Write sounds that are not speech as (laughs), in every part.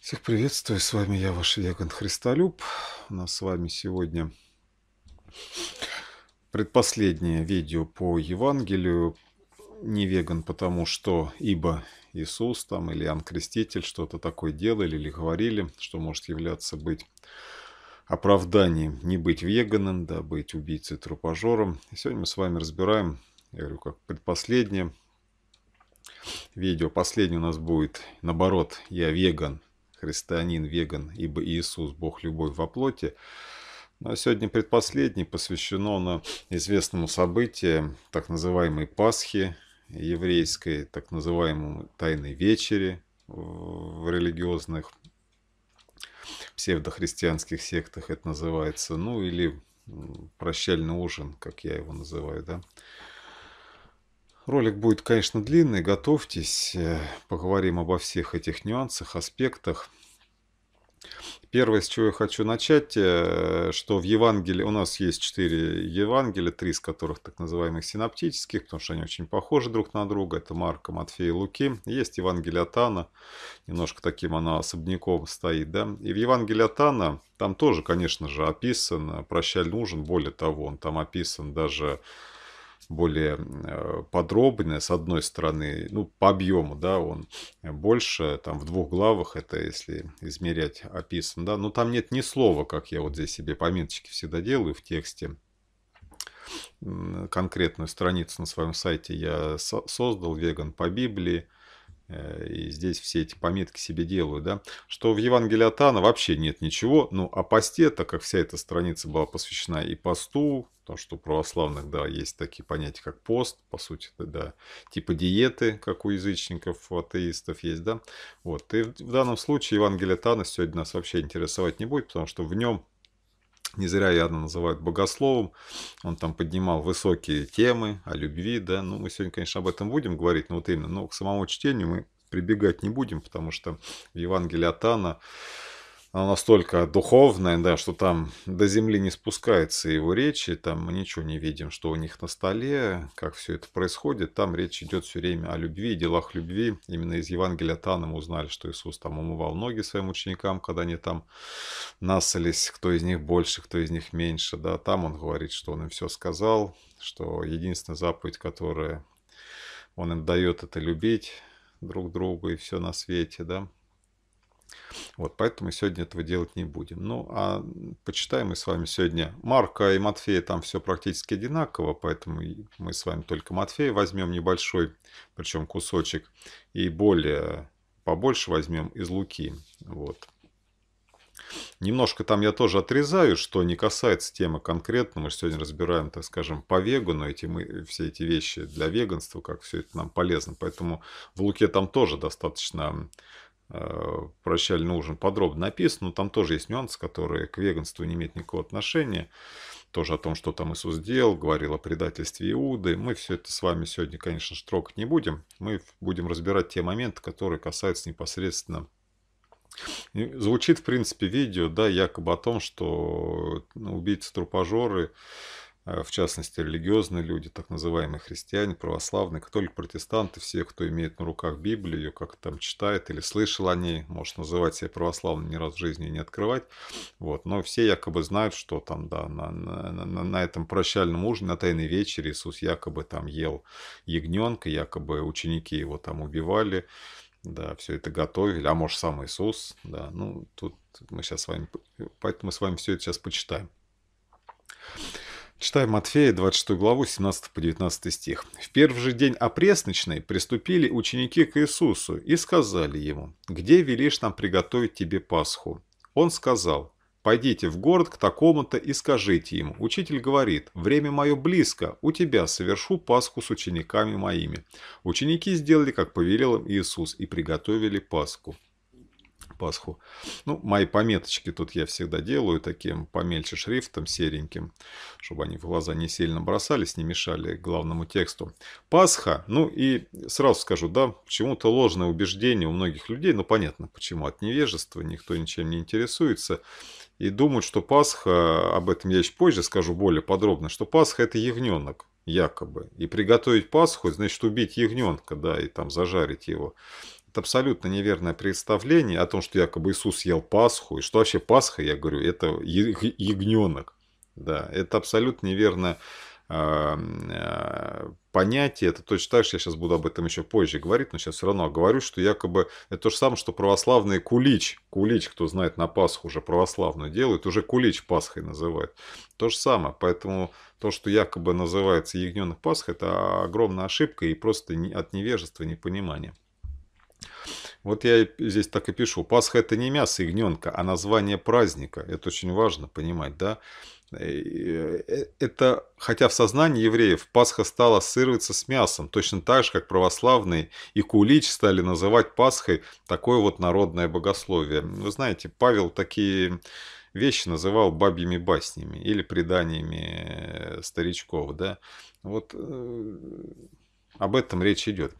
Всех приветствую, с вами я, ваш Веган Христолюб. У нас с вами сегодня предпоследнее видео по Евангелию. Не веган, потому что ибо Иисус там или Иоанн Креститель что-то такое делали или говорили, что может являться быть оправданием не быть веганом, да, быть убийцей, трупожором. сегодня мы с вами разбираем, я говорю, как предпоследнее видео. Последнее у нас будет, наоборот, я веган, христианин, веган, ибо Иисус – Бог любовь во плоти. Ну, сегодня предпоследний посвящено на известному событию, так называемой Пасхи еврейской, так называемому Тайной Вечери в религиозных псевдохристианских сектах это называется, ну или прощальный ужин, как я его называю, да. Ролик будет, конечно, длинный, готовьтесь, э, поговорим обо всех этих нюансах, аспектах. Первое, с чего я хочу начать, э, что в Евангелии, у нас есть четыре Евангелия, три из которых так называемых синаптических, потому что они очень похожи друг на друга. Это Марка, Матфея и Луки. Есть Евангелие от немножко таким она особняком стоит. Да? И в Евангелии от там тоже, конечно же, описан прощаль нужен. Более того, он там описан даже более э, подробное, с одной стороны, ну, по объему, да, он больше, там, в двух главах, это если измерять описан, да, но там нет ни слова, как я вот здесь себе пометочки всегда делаю в тексте, конкретную страницу на своем сайте я создал, веган по Библии, Э, и здесь все эти пометки себе делаю, да. Что в Евангелии от Анна вообще нет ничего. Ну, о посте, так как вся эта страница была посвящена и посту, потому что у православных, да, есть такие понятия, как пост, по сути, да, типа диеты, как у язычников, у атеистов есть, да. Вот, и в данном случае Евангелие от Анна сегодня нас вообще интересовать не будет, потому что в нем не зря Яна называют богословом, он там поднимал высокие темы о любви, да, ну мы сегодня, конечно, об этом будем говорить, но вот именно, но к самому чтению мы прибегать не будем, потому что в Евангелии от Анна она настолько духовная, да, что там до земли не спускается его речи, там мы ничего не видим, что у них на столе, как все это происходит. Там речь идет все время о любви, делах любви. Именно из Евангелия Тана мы узнали, что Иисус там умывал ноги своим ученикам, когда они там насались, кто из них больше, кто из них меньше. Да, там он говорит, что он им все сказал, что единственная заповедь, которая он им дает, это любить друг друга и все на свете, да. Вот, поэтому сегодня этого делать не будем. Ну, а почитаем мы с вами сегодня Марка и Матфея, там все практически одинаково, поэтому мы с вами только Матфея возьмем небольшой, причем кусочек, и более побольше возьмем из Луки. Вот. Немножко там я тоже отрезаю, что не касается темы конкретно. Мы сегодня разбираем, так скажем, по вегану эти мы, все эти вещи для веганства, как все это нам полезно. Поэтому в Луке там тоже достаточно Э, прощальный ужин подробно написан, но там тоже есть нюансы, которые к веганству не имеют никакого отношения. Тоже о том, что там Иисус сделал, говорил о предательстве Иуды. Мы все это с вами сегодня, конечно, строк не будем. Мы будем разбирать те моменты, которые касаются непосредственно Звучит, в принципе, видео, да, якобы о том, что ну, убийцы трупожоры. Э, в частности религиозные люди, так называемые христиане, православные, католики, протестанты, все, кто имеет на руках Библию, ее как то там читает или слышал о ней, может называть себя православным, ни раз в жизни не открывать, вот, но все якобы знают, что там, да, на, на, на, на этом прощальном ужине, на Тайной вечере Иисус якобы там ел ягненка, якобы ученики его там убивали, да, все это готовили, а может сам Иисус, да, ну, тут мы сейчас с вами, поэтому мы с вами все это сейчас почитаем. Читаем Матфея, 26 главу, 17 по 19 стих. «В первый же день опресночный приступили ученики к Иисусу и сказали ему, «Где велишь нам приготовить тебе Пасху?» Он сказал, «Пойдите в город к такому-то и скажите ему, учитель говорит, время мое близко, у тебя совершу Пасху с учениками моими». Ученики сделали, как повелел им Иисус, и приготовили Пасху. Пасху. Ну, мои пометочки тут я всегда делаю таким помельче шрифтом, сереньким, чтобы они в глаза не сильно бросались, не мешали главному тексту. Пасха, ну и сразу скажу, да, почему-то ложное убеждение у многих людей, ну понятно почему, от невежества никто ничем не интересуется, и думают, что Пасха, об этом я еще позже скажу более подробно, что Пасха это ягненок, якобы. И приготовить Пасху, значит убить ягненка, да, и там зажарить его абсолютно неверное представление о том, что якобы Иисус ел Пасху, и что вообще Пасха, я говорю, это ягненок. Да, это абсолютно неверное э, понятие, это точно так же, я сейчас буду об этом еще позже говорить, но сейчас все равно говорю, что якобы это то же самое, что православный кулич, кулич, кто знает, на Пасху уже православную делают, уже кулич Пасхой называют. То же самое, поэтому то, что якобы называется ягненок Пасха, это огромная ошибка и просто от невежества, непонимания. Вот я здесь так и пишу. Пасха – это не мясо ягненка, а название праздника. Это очень важно понимать, да? Э, э, это, хотя в сознании евреев Пасха стала ассоциироваться с мясом, точно так же, как православные и кулич стали называть Пасхой такое вот народное богословие. Вы знаете, Павел такие вещи называл бабьими баснями или преданиями э, старичков, да? Вот об этом речь идет.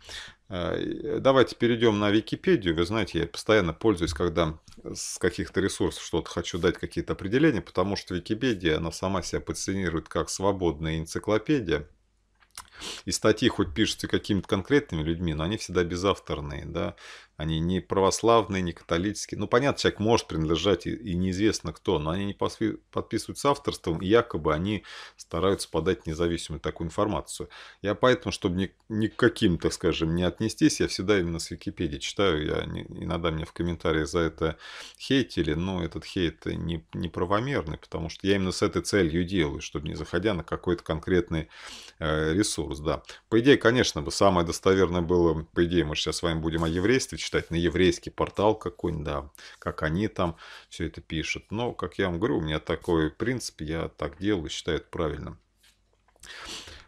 Э, давайте перейдем на Википедию. Вы знаете, я постоянно пользуюсь, когда с каких-то ресурсов что-то хочу дать какие-то определения, потому что Википедия, она сама себя позиционирует как свободная энциклопедия. И статьи хоть пишутся какими-то конкретными людьми, но они всегда безавторные, да. Они не православные, не католические. Ну, понятно, человек может принадлежать и, и неизвестно кто, но они не подписываются авторством, и якобы они стараются подать независимую такую информацию. Я поэтому, чтобы ни, к каким, так скажем, не отнестись, я всегда именно с Википедии читаю. Я не, иногда мне в комментариях за это хейтили, но этот хейт не, неправомерный, потому что я именно с этой целью делаю, чтобы не заходя на какой-то конкретный э, ресурс. Да. По идее, конечно, бы самое достоверное было, по идее, мы сейчас с вами будем о еврействе читать на еврейский портал какой-нибудь, да, как они там все это пишут. Но, как я вам говорю, у меня такой принцип, я так делаю, считаю это правильным.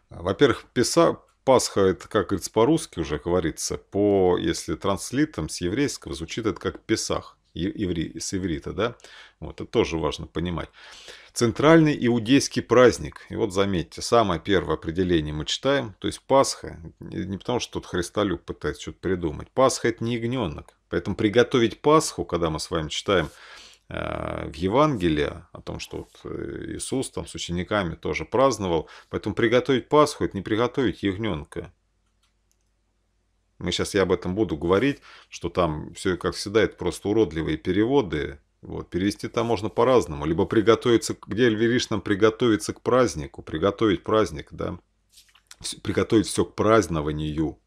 Во-первых, писа, Пасха это, как говорится, по-русски уже говорится, по, если транслитом с еврейского, звучит это как Песах, еври, с еврита, да? Вот, это тоже важно понимать. Центральный иудейский праздник. И вот заметьте, самое первое определение мы читаем, то есть Пасха, не потому что тут Христолюк пытается что-то придумать. Пасха – это не ягненок. Поэтому приготовить Пасху, когда мы с вами читаем э, в Евангелии о том, что вот э, Иисус там с учениками тоже праздновал. Поэтому приготовить Пасху – это не приготовить ягненка. Мы сейчас я об этом буду говорить, что там все, как всегда, это просто уродливые переводы, вот, перевести там можно по-разному. Либо приготовиться, где Эльвириш нам приготовиться к празднику, приготовить праздник, да, приготовить все к празднованию,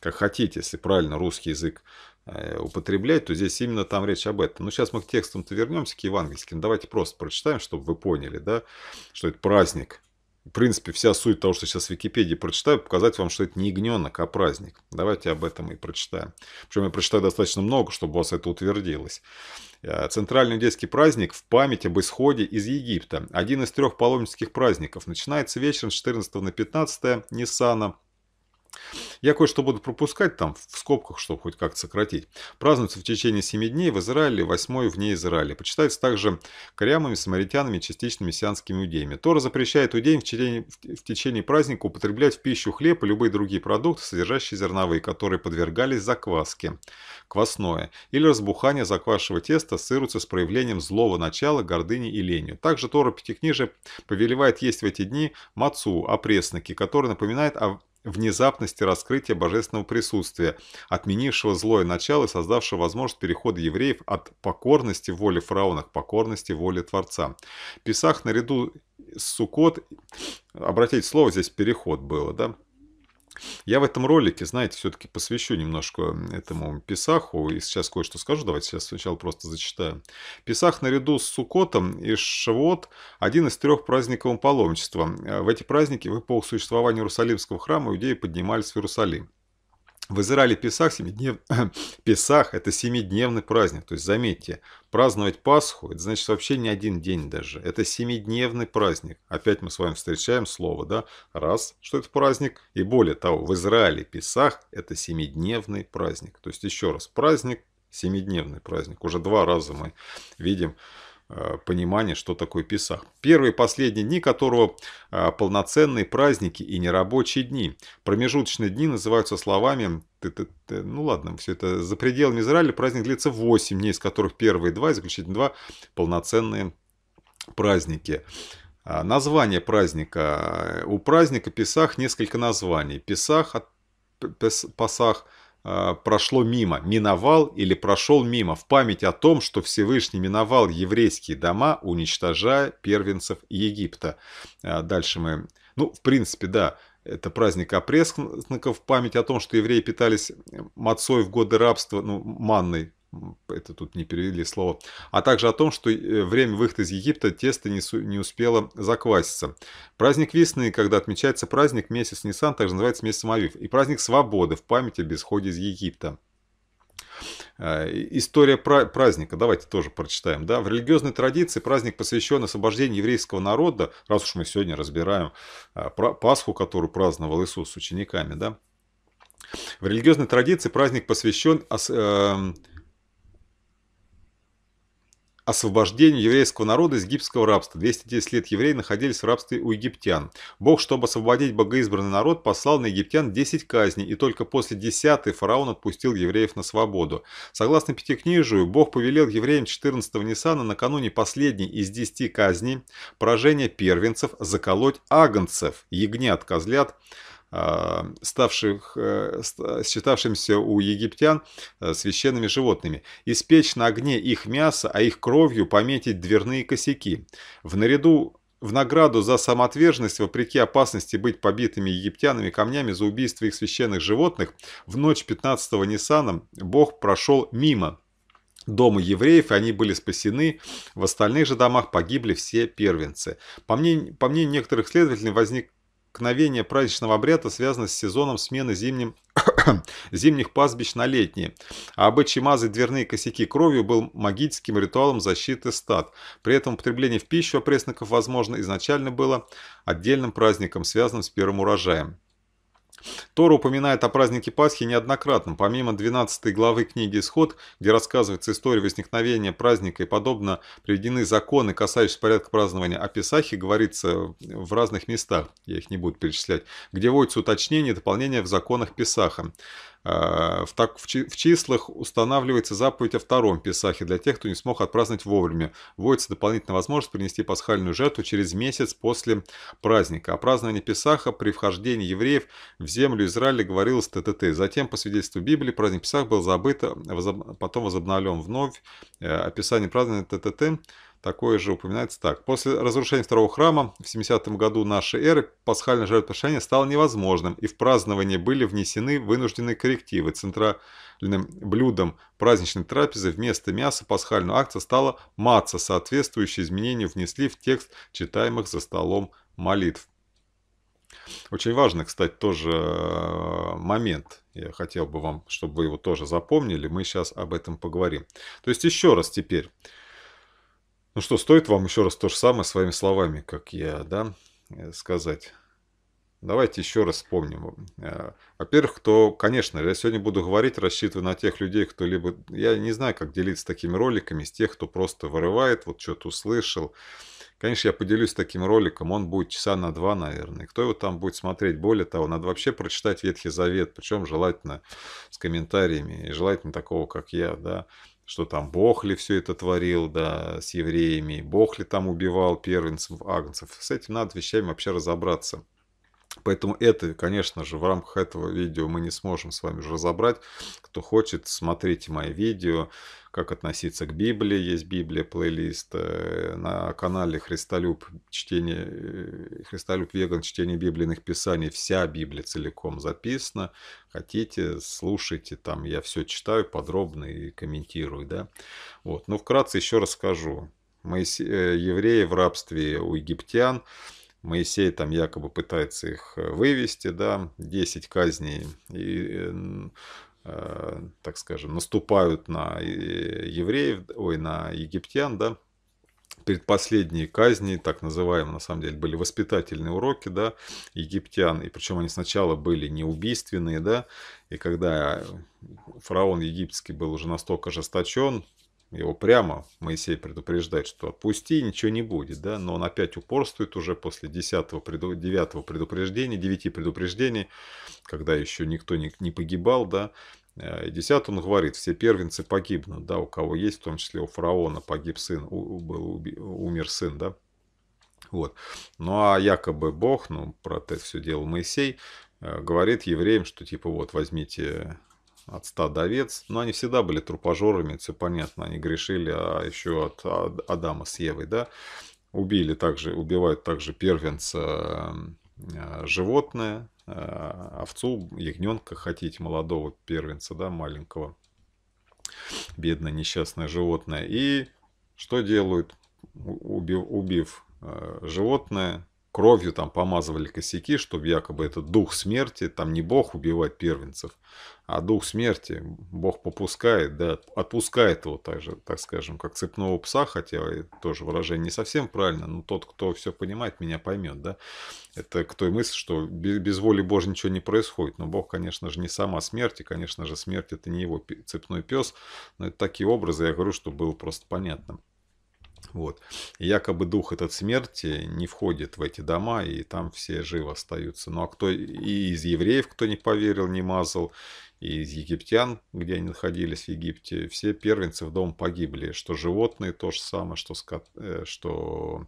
как хотите, если правильно русский язык э, употреблять, то здесь именно там речь об этом. Но ну, сейчас мы к текстам-то вернемся, к евангельским. Давайте просто прочитаем, чтобы вы поняли, да, что это праздник. В принципе, вся суть того, что сейчас в Википедии прочитаю, показать вам, что это не ягненок, а праздник. Давайте об этом и прочитаем. Причем я прочитаю достаточно много, чтобы у вас это утвердилось. Э, центральный детский праздник в память об исходе из Египта. Один из трех паломнических праздников. Начинается вечером с 14 на 15 Ниссана. Я кое-что буду пропускать там, в скобках, чтобы хоть как-то сократить. Празднуется в течение 7 дней в Израиле, 8 вне Израиля. Почитается также корямами, самаритянами, частичными мессианскими иудеями. Тора запрещает иудеям в течение, в течение праздника употреблять в пищу хлеб и любые другие продукты, содержащие зерновые, которые подвергались закваске, квасное, или разбухание заквасшего теста ассоциируется с проявлением злого начала, гордыни и ленью. Также Тора Пятикнижия повелевает есть в эти дни мацу, опресноки, которые напоминает о внезапности раскрытия божественного присутствия, отменившего злое начало и создавшего возможность перехода евреев от покорности воле фараона к покорности воле Творца. Писах наряду с Сукот, обратите слово, здесь переход было, да, я в этом ролике, знаете, все-таки посвящу немножко этому Писаху. И сейчас кое-что скажу. Давайте сейчас сначала просто зачитаю. Писах наряду с Сукотом и Шивот – один из трех праздников паломничества. Э, в эти праздники в эпоху существования Иерусалимского храма иудеи поднимались в Иерусалим. В Израиле Песах, семиднев... (clears throat) Песах – это семидневный праздник. То есть, заметьте, праздновать Пасху – это значит вообще не один день даже. Это семидневный праздник. Опять мы с вами встречаем слово, да? Раз, что это праздник. И более того, в Израиле Песах – это семидневный праздник. То есть, еще раз, праздник – семидневный праздник. Уже два раза мы видим Э, понимание, что такое Песах. Первые и последние дни которого э, полноценные праздники и нерабочие дни. Промежуточные дни называются словами ну ладно, все это за пределами Израиля праздник длится 8 дней, из которых первые два и заключительные два полноценные праздники. А, название праздника. Э, у праздника Песах несколько названий. Песах, Пасах. Э, прошло мимо, миновал или прошел мимо в память о том, что Всевышний миновал еврейские дома, уничтожая первенцев Египта. Э, дальше мы... Ну, в принципе, да, это праздник опресноков, память о том, что евреи питались э, мацой в годы рабства, ну, манной, это тут не перевели слово, а также о том, что э, время выхода из Египта тесто не, не успело закваситься. Праздник весны, когда отмечается праздник, месяц Нисан, также называется месяц Авив, и праздник свободы в памяти об исходе из Египта. Э, история праздника, давайте тоже прочитаем. Да? В религиозной традиции праздник посвящен освобождению еврейского народа, раз уж мы сегодня разбираем э, Пасху, которую праздновал Иисус с учениками. Да? В религиозной традиции праздник посвящен эм, освобождению еврейского народа из египетского рабства. 210 лет евреи находились в рабстве у египтян. Бог, чтобы освободить богоизбранный народ, послал на египтян 10 казней, и только после 10 фараон отпустил евреев на свободу. Согласно Пятикнижию, Бог повелел евреям 14 го Нисана накануне последней из 10 казней поражение первенцев заколоть агнцев, ягнят, козлят, Э, ставших, э, считавшимся у египтян э, священными животными, испечь на огне их мясо, а их кровью пометить дверные косяки. В наряду в награду за самоотверженность, вопреки опасности быть побитыми египтянами камнями за убийство их священных животных, в ночь 15-го Ниссана Бог прошел мимо дома евреев, и они были спасены, в остальных же домах погибли все первенцы. По мнению, по мнению некоторых следователей, возник возникновение праздничного обряда связано с сезоном смены зимним (coughs) зимних пастбищ на летние, а обычай мазать дверные косяки кровью был магическим ритуалом защиты стад. При этом употребление в пищу опресноков, возможно, изначально было отдельным праздником, связанным с первым урожаем. Тора упоминает о празднике Пасхи неоднократно. Помимо 12 главы книги «Исход», где рассказывается история возникновения праздника и подобно приведены законы, касающиеся порядка празднования, о Песахе говорится в разных местах, я их не буду перечислять, где вводятся уточнения и дополнения в законах Песаха. Э, в, так, в, чи, в числах устанавливается заповедь о втором Песахе для тех, кто не смог отпраздновать вовремя. Вводится дополнительная возможность принести пасхальную жертву через месяц после праздника. О праздновании Песаха при вхождении евреев в землю Израиля говорилось ТТТ. Затем, по свидетельству Библии, праздник Песах был забыт, возоб... потом возобновлен вновь. Э, описание празднования ТТТ Такое же упоминается так. После разрушения второго храма в 70 м году нашей эры пасхальное жертвоприношение стало невозможным, и в празднование были внесены вынужденные коррективы. Центральным блюдом праздничной трапезы вместо мяса пасхального акта стала маца. Соответствующие изменения внесли в текст читаемых за столом молитв. Очень важный, кстати, тоже э, момент. Я хотел бы вам, чтобы вы его тоже запомнили. Мы сейчас об этом поговорим. То есть еще раз теперь. Ну что, стоит вам еще раз то же самое своими словами, как я, да, э, сказать. Давайте еще раз вспомним. Э, во-первых, кто, конечно, я сегодня буду говорить, рассчитывая на тех людей, кто либо... Я не знаю, как делиться такими роликами, с тех, кто просто вырывает, вот что-то услышал. Конечно, я поделюсь таким роликом, он будет часа на два, наверное. Кто его там будет смотреть? Более того, надо вообще прочитать Ветхий Завет, причем желательно с комментариями, и желательно такого, как я, да что там Бог ли все это творил, да, с евреями, Бог ли там убивал первенцев, агнцев. С этим надо вещами вообще разобраться. Поэтому это, конечно же, в рамках этого видео мы не сможем с вами же разобрать. Кто хочет, смотрите мои видео, как относиться к Библии, есть Библия, плейлист. Э, на канале Христолюб, чтение, э, Христолюб Веган, чтение библейных писаний, вся Библия целиком записана. Хотите, слушайте, там я все читаю подробно и комментирую, да. Вот, Ну вкратце еще расскажу. Моисе... Э, евреи в рабстве у египтян, Моисей там якобы пытается их вывести, да, 10 казней. И Э, так скажем, наступают на э, евреев, ой, на египтян, да, предпоследние казни, так называемые, на самом деле, были воспитательные уроки, да, египтян, и причем они сначала были неубийственные, да, и когда фараон египетский был уже настолько ожесточен, его прямо. Моисей предупреждает, что отпусти, ничего не будет, да, но он опять упорствует уже после 10-го, 9 предупреждения, 9 предупреждений, когда еще никто не, не погибал, да, э, и 10 он говорит, все первенцы погибнут, да, у кого есть, в том числе у фараона погиб сын, у, был, умер сын, да, вот. Ну а якобы Бог, ну про это все делал Моисей, э, говорит евреям, что типа вот возьмите от стада овец. Но они всегда были трупожорами, все понятно, они грешили, а еще от Адама с Евой, да. Убили также, убивают также первенца э, животное, э, овцу, ягненка, хотите, молодого первенца, да, маленького. Бедное несчастное животное. И что делают, убив, убив э, животное, кровью там помазывали косяки, чтобы якобы это дух смерти, там не бог убивать первенцев, а дух смерти, бог попускает, да, отпускает его так же, так скажем, как цепного пса, хотя тоже выражение не совсем правильно, но тот, кто все понимает, меня поймет, да, это к той мысли, что без, без воли Божьей ничего не происходит, но бог, конечно же, не сама смерть, и, конечно же, смерть это не его цепной пес, но это такие образы, я говорю, чтобы было просто понятно. Вот. И якобы дух этот смерти не входит в эти дома, и там все живы остаются. Ну а кто и из евреев, кто не поверил, не мазал, и из египтян, где они находились в Египте, все первенцы в дом погибли. Что животные то же самое, что, скот, э, что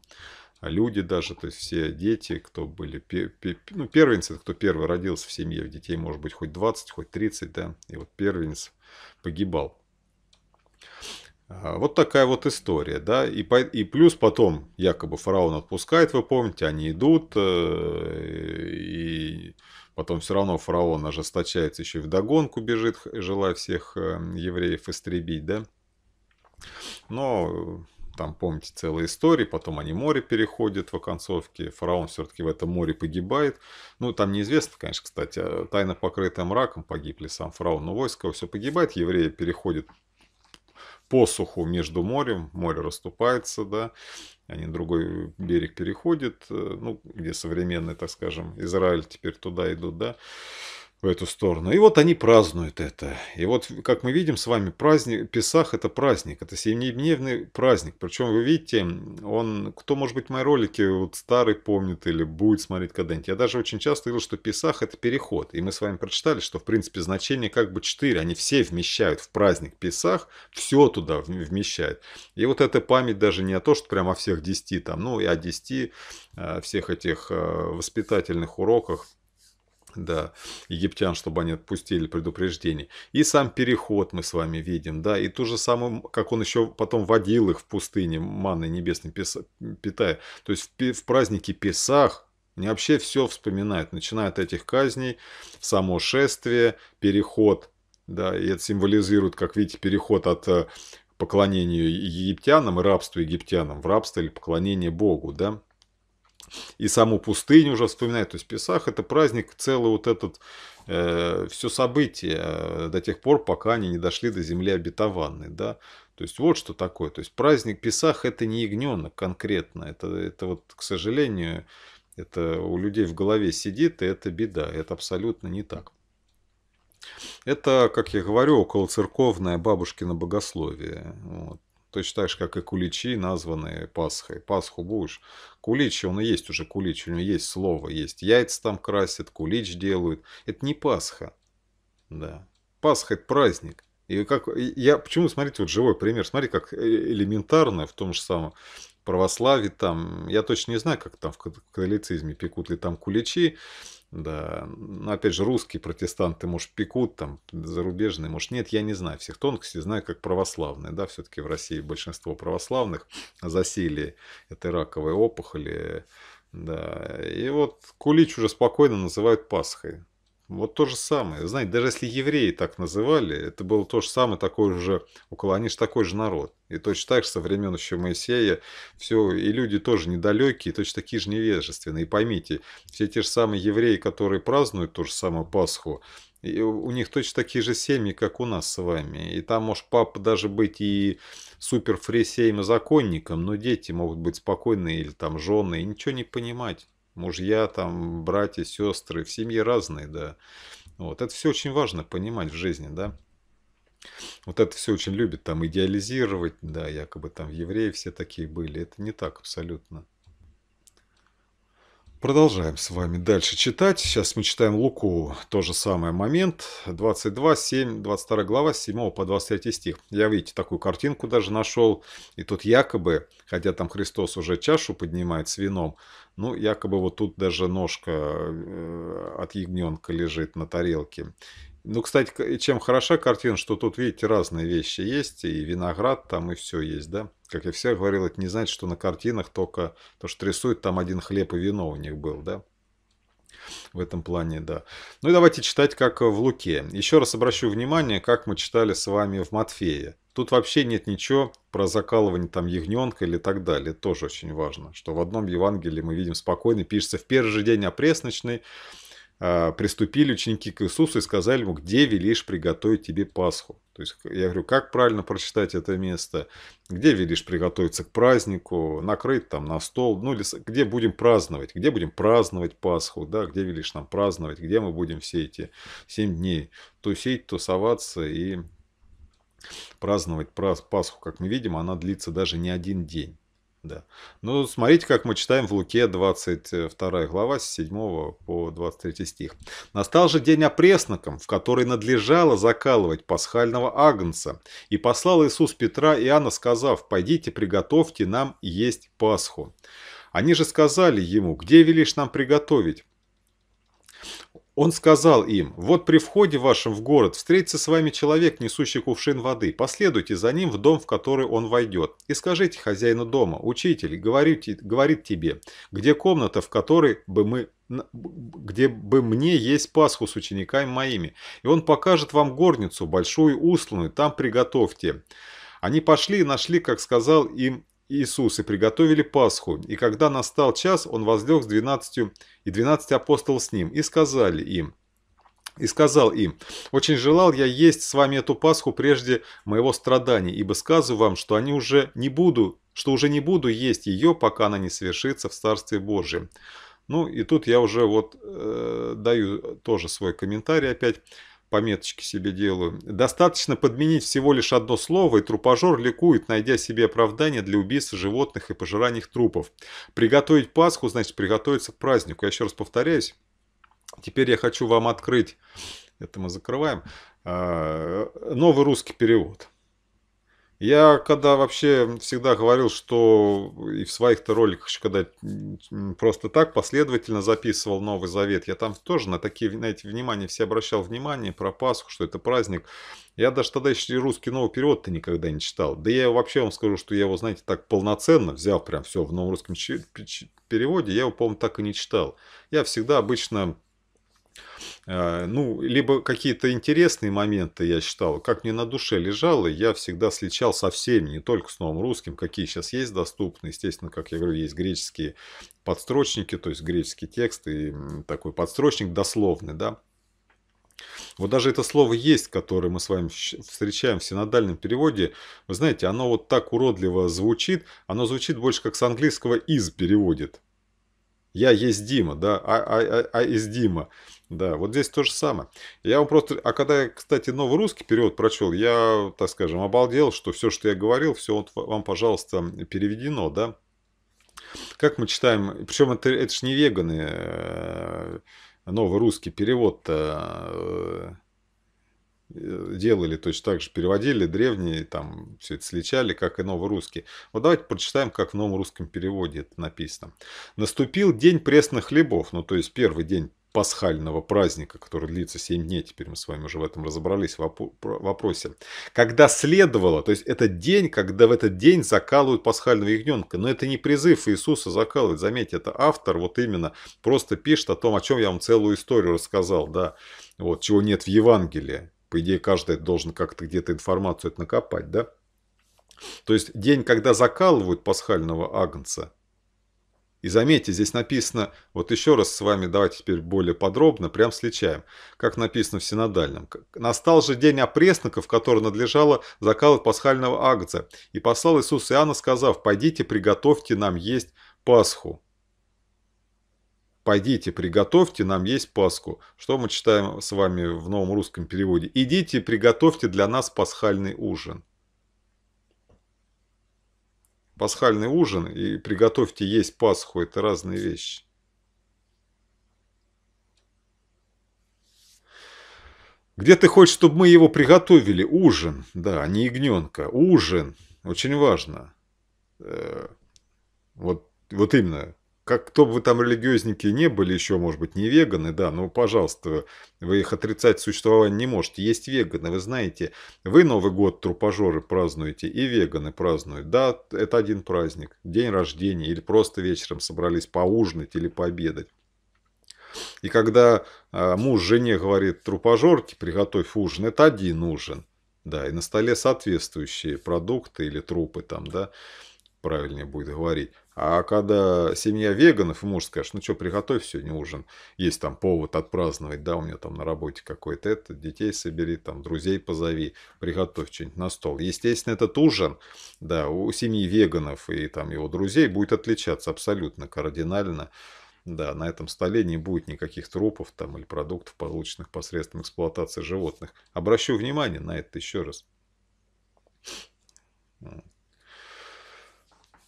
люди даже, то есть все дети, кто были, ну, первенцы, кто первый родился в семье, в детей может быть хоть 20, хоть 30, да, и вот первенец погибал. А, вот такая вот история, да, и, по, и плюс потом якобы фараон отпускает, вы помните, они идут, э, и потом все равно фараон ожесточается, еще и вдогонку бежит, желая всех э, евреев истребить, да. Но там, помните, целая история, потом они море переходят в оконцовке, фараон все-таки в этом море погибает. Ну, там неизвестно, конечно, кстати, а, тайно покрытым раком погибли сам фараон, но войско все погибает, евреи переходят посуху между морем, море расступается, да, они другой берег переходят, э, ну, где современный, так скажем, Израиль теперь туда идут, да, в эту сторону. И вот они празднуют это. И вот, как мы видим с вами, праздник, Песах – это праздник, это семидневный праздник. Причем, вы видите, он, кто, может быть, мои ролики вот старый помнит или будет смотреть когда-нибудь. Я даже очень часто говорил, что Песах – это переход. И мы с вами прочитали, что, в принципе, значение как бы 4. Они все вмещают в праздник Песах, все туда вмещают. И вот эта память даже не о том, что прямо о всех 10 там, ну и о 10 э, всех этих э, воспитательных уроках – да, египтян, чтобы они отпустили предупреждение. И сам переход мы с вами видим, да, и ту же самую, как он еще потом водил их в пустыне, манной небесной питая. То есть в, в празднике Песах не вообще все вспоминает, начиная от этих казней, само шествие, переход, да, и это символизирует, как видите, переход от э, поклонению египтянам и рабству египтянам в рабство или поклонение Богу, да, и саму пустыню уже вспоминает. То есть Песах это праздник, целый вот этот, э, все событие э, до тех пор, пока они не дошли до земли обетованной, да. То есть вот что такое. То есть праздник Песах это не ягненок конкретно, это, это вот, к сожалению, это у людей в голове сидит, и это беда, это абсолютно не так. Это, как я говорю, около околоцерковное бабушкино богословие. Вот точно так же, как и куличи, названные Пасхой. Пасху будешь. Кулич, он и есть уже кулич, у него есть слово, есть яйца там красят, кулич делают. Это не Пасха. Да. Пасха – это праздник. И как, я, почему, смотрите, вот живой пример, смотри, как э, элементарно в том же самом православии там, я точно не знаю, как там в католицизме пекут ли там куличи, да, но ну, опять же, русские протестанты, может, пекут, там, зарубежные, может, нет, я не знаю всех тонкостей, знаю, как православные, да, все-таки в России большинство православных засели этой раковой опухоли, да, и вот кулич уже спокойно называют Пасхой, вот то же самое. Знаете, даже если евреи так называли, это было то же самое, такой же, они колониш такой же народ. И точно так же со времен еще Моисея, все, и люди тоже недалекие, точно такие же невежественные. И поймите, все те же самые евреи, которые празднуют ту же самую Пасху, и у них точно такие же семьи, как у нас с вами. И там может папа даже быть и супер фрисеем и законником, но дети могут быть спокойные или там жены, и ничего не понимать мужья, там, братья, сестры, в семье разные, да. Вот, это все очень важно понимать в жизни, да. Вот это все очень любят там идеализировать, да, якобы там евреи все такие были. Это не так абсолютно. Продолжаем с вами дальше читать. Сейчас мы читаем Луку, то же самое момент, 22, 7, 22 глава, 7 по 23 стих. Я, видите, такую картинку даже нашел. И тут якобы, хотя там Христос уже чашу поднимает с вином, ну, якобы вот тут даже ножка э, от ягненка лежит на тарелке. Ну, кстати, чем хороша картина, что тут, видите, разные вещи есть, и виноград там, и все есть, да? Как я всегда говорил, это не значит, что на картинах только то, что рисует там один хлеб и вино у них был, да? В этом плане, да. Ну и давайте читать, как в Луке. Еще раз обращу внимание, как мы читали с вами в Матфея. Тут вообще нет ничего про закалывание там ягненка или так далее. Это тоже очень важно, что в одном Евангелии мы видим спокойно, пишется в первый же день опресночный, а, приступили ученики к Иисусу и сказали ему, где велишь приготовить тебе Пасху. То есть я говорю, как правильно прочитать это место, где велишь приготовиться к празднику, накрыть там на стол, ну или где будем праздновать, где будем праздновать Пасху, да, где велишь нам праздновать, где мы будем все эти семь дней тусить, тусоваться и праздновать Пасху. Как мы видим, она длится даже не один день. Да. Ну, смотрите, как мы читаем в Луке 22 глава, с 7 по 23 стих. «Настал же день опресноком, в который надлежало закалывать пасхального агнца. И послал Иисус Петра и Иоанна, сказав, «Пойдите, приготовьте нам есть Пасху». Они же сказали ему, «Где велишь нам приготовить?» Он сказал им, вот при входе вашем в город встретится с вами человек, несущий кувшин воды, последуйте за ним в дом, в который он войдет, и скажите хозяину дома, учитель, говорите, говорит тебе, где комната, в которой бы мы где бы мне есть Пасху с учениками моими, и он покажет вам горницу, большую усланную, там приготовьте. Они пошли и нашли, как сказал им Иисус и приготовили Пасху, и когда настал час, он возлег с двенадцатью, и двенадцать апостолов с ним, и сказали им, и сказал им, «Очень желал я есть с вами эту Пасху прежде моего страдания, ибо сказываю вам, что они уже не буду, что уже не буду есть ее, пока она не свершится в Царстве Божьем». Ну и тут я уже вот э, даю тоже свой комментарий опять пометочки себе делаю. Достаточно подменить всего лишь одно слово, и трупожор ликует, найдя себе оправдание для убийства животных и пожирания их трупов. Приготовить Пасху, значит, приготовиться к празднику. Я еще раз повторяюсь. Теперь я хочу вам открыть, это мы закрываем, а, новый русский перевод. Я когда вообще всегда говорил, что и в своих-то роликах, когда просто так последовательно записывал Новый Завет, я там тоже на такие, на эти внимания все обращал внимание, про Пасху, что это праздник. Я даже тогда еще и русский новый перевод-то никогда не читал. Да я вообще вам скажу, что я его, знаете, так полноценно взял прям все в новом русском переводе, я его, по-моему, так и не читал. Я всегда обычно Э, ну, либо какие-то интересные моменты я считал, как мне на душе лежало, я всегда сличал со всеми, не только с новым русским, какие сейчас есть доступны. Естественно, как я говорю, есть греческие подстрочники, то есть греческий текст и такой подстрочник дословный, да. Вот даже это слово «есть», которое мы с вами встречаем в синодальном переводе, вы знаете, оно вот так уродливо звучит, оно звучит больше как с английского «из» переводит. «Я есть Дима», да, «а, а, а, а из Дима». Да, вот здесь то же самое. Я вам просто... А когда я, кстати, новый русский перевод прочел, я, так скажем, обалдел, что все, что я говорил, все вот вам, пожалуйста, переведено, да? Как мы читаем... Причем это, это же не веганы, э, новый русский перевод э, э, делали точно так же, переводили древние, там все это сличали, как и новорусские. Вот давайте прочитаем, как в новом русском переводе это написано. «Наступил день пресных хлебов», ну то есть первый день пасхального праздника, который длится 7 дней, теперь мы с вами уже в этом разобрались, в вопросе. Когда следовало, то есть это день, когда в этот день закалывают пасхального ягненка. Но это не призыв Иисуса закалывать, заметьте, это автор вот именно просто пишет о том, о чем я вам целую историю рассказал, да, вот, чего нет в Евангелии. По идее, каждый должен как-то где-то информацию это накопать, да. То есть день, когда закалывают пасхального агнца, и заметьте, здесь написано, вот еще раз с вами, давайте теперь более подробно, прям сличаем, как написано в синодальном. «Настал же день опресноков, который надлежало закалывать пасхального агнца, и послал Иисус Иоанна, сказав, «Пойдите, приготовьте нам есть Пасху». «Пойдите, приготовьте нам есть Пасху». Что мы читаем с вами в новом русском переводе? «Идите, приготовьте для нас пасхальный ужин» пасхальный ужин и приготовьте есть Пасху. Это разные вещи. Где ты хочешь, чтобы мы его приготовили? Ужин, да, а не ягненка. Ужин. Очень важно. Э, вот, вот именно как кто бы вы там религиозники не были, еще, может быть, не веганы, да, но, пожалуйста, вы их отрицать существование не можете. Есть веганы, вы знаете, вы Новый год трупажоры празднуете и веганы празднуют. Да, это один праздник, день рождения или просто вечером собрались поужинать или пообедать. И когда а, муж жене говорит, трупажорки, приготовь ужин, это один ужин. Да, и на столе соответствующие продукты или трупы там, да, правильнее будет говорить. А когда семья веганов, и муж скажет, ну что, приготовь сегодня ужин, есть там повод отпраздновать, да, у меня там на работе какой-то это, детей собери, там, друзей позови, приготовь что-нибудь на стол. Естественно, этот ужин, да, у семьи веганов и там его друзей будет отличаться абсолютно кардинально. Да, на этом столе не будет никаких трупов там или продуктов, полученных посредством эксплуатации животных. Обращу внимание на это еще раз.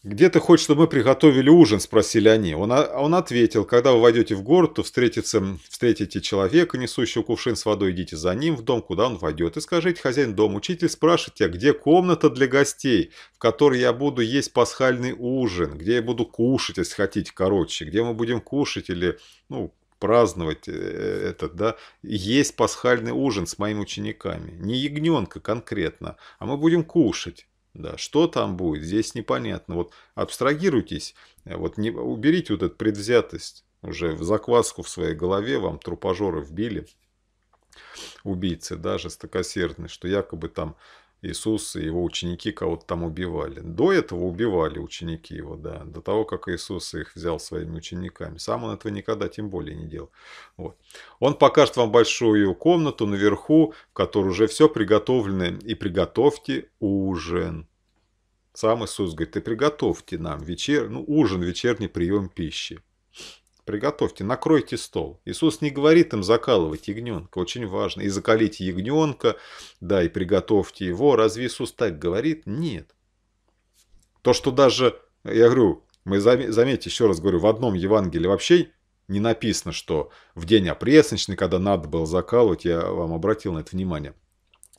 «Где ты хочешь, чтобы мы приготовили ужин?» – спросили они. Он, он ответил, «Когда вы войдете в город, то встретите встретите человека, несущего кувшин с водой, идите за ним в дом, куда он войдет, и скажите, хозяин дом, учитель спрашивает тебя, где комната для гостей, в которой я буду есть пасхальный ужин, где я буду кушать, если хотите, короче, где мы будем кушать или, ну, праздновать э, этот, да, есть пасхальный ужин с моими учениками. Не ягненка конкретно, а мы будем кушать. Да, что там будет, здесь непонятно. Вот абстрагируйтесь, э, вот не, уберите вот эту предвзятость. Уже в закваску в своей голове вам трупажоры вбили, убийцы, да, жестокосердные, что якобы там Иисус и его ученики кого-то там убивали. До этого убивали ученики его, да, до того, как Иисус их взял своими учениками. Сам он этого никогда тем более не делал. Вот. Он покажет вам большую комнату наверху, в которой уже все приготовлено, и приготовьте ужин. Сам Иисус говорит, ты приготовьте нам вечер, ну, ужин, вечерний прием пищи приготовьте, накройте стол. Иисус не говорит им закалывать ягненка, очень важно. И закалить ягненка, да, и приготовьте его. Разве Иисус так говорит? Нет. То, что даже, я говорю, мы заметьте, еще раз говорю, в одном Евангелии вообще не написано, что в день опресночный, когда надо было закалывать, я вам обратил на это внимание –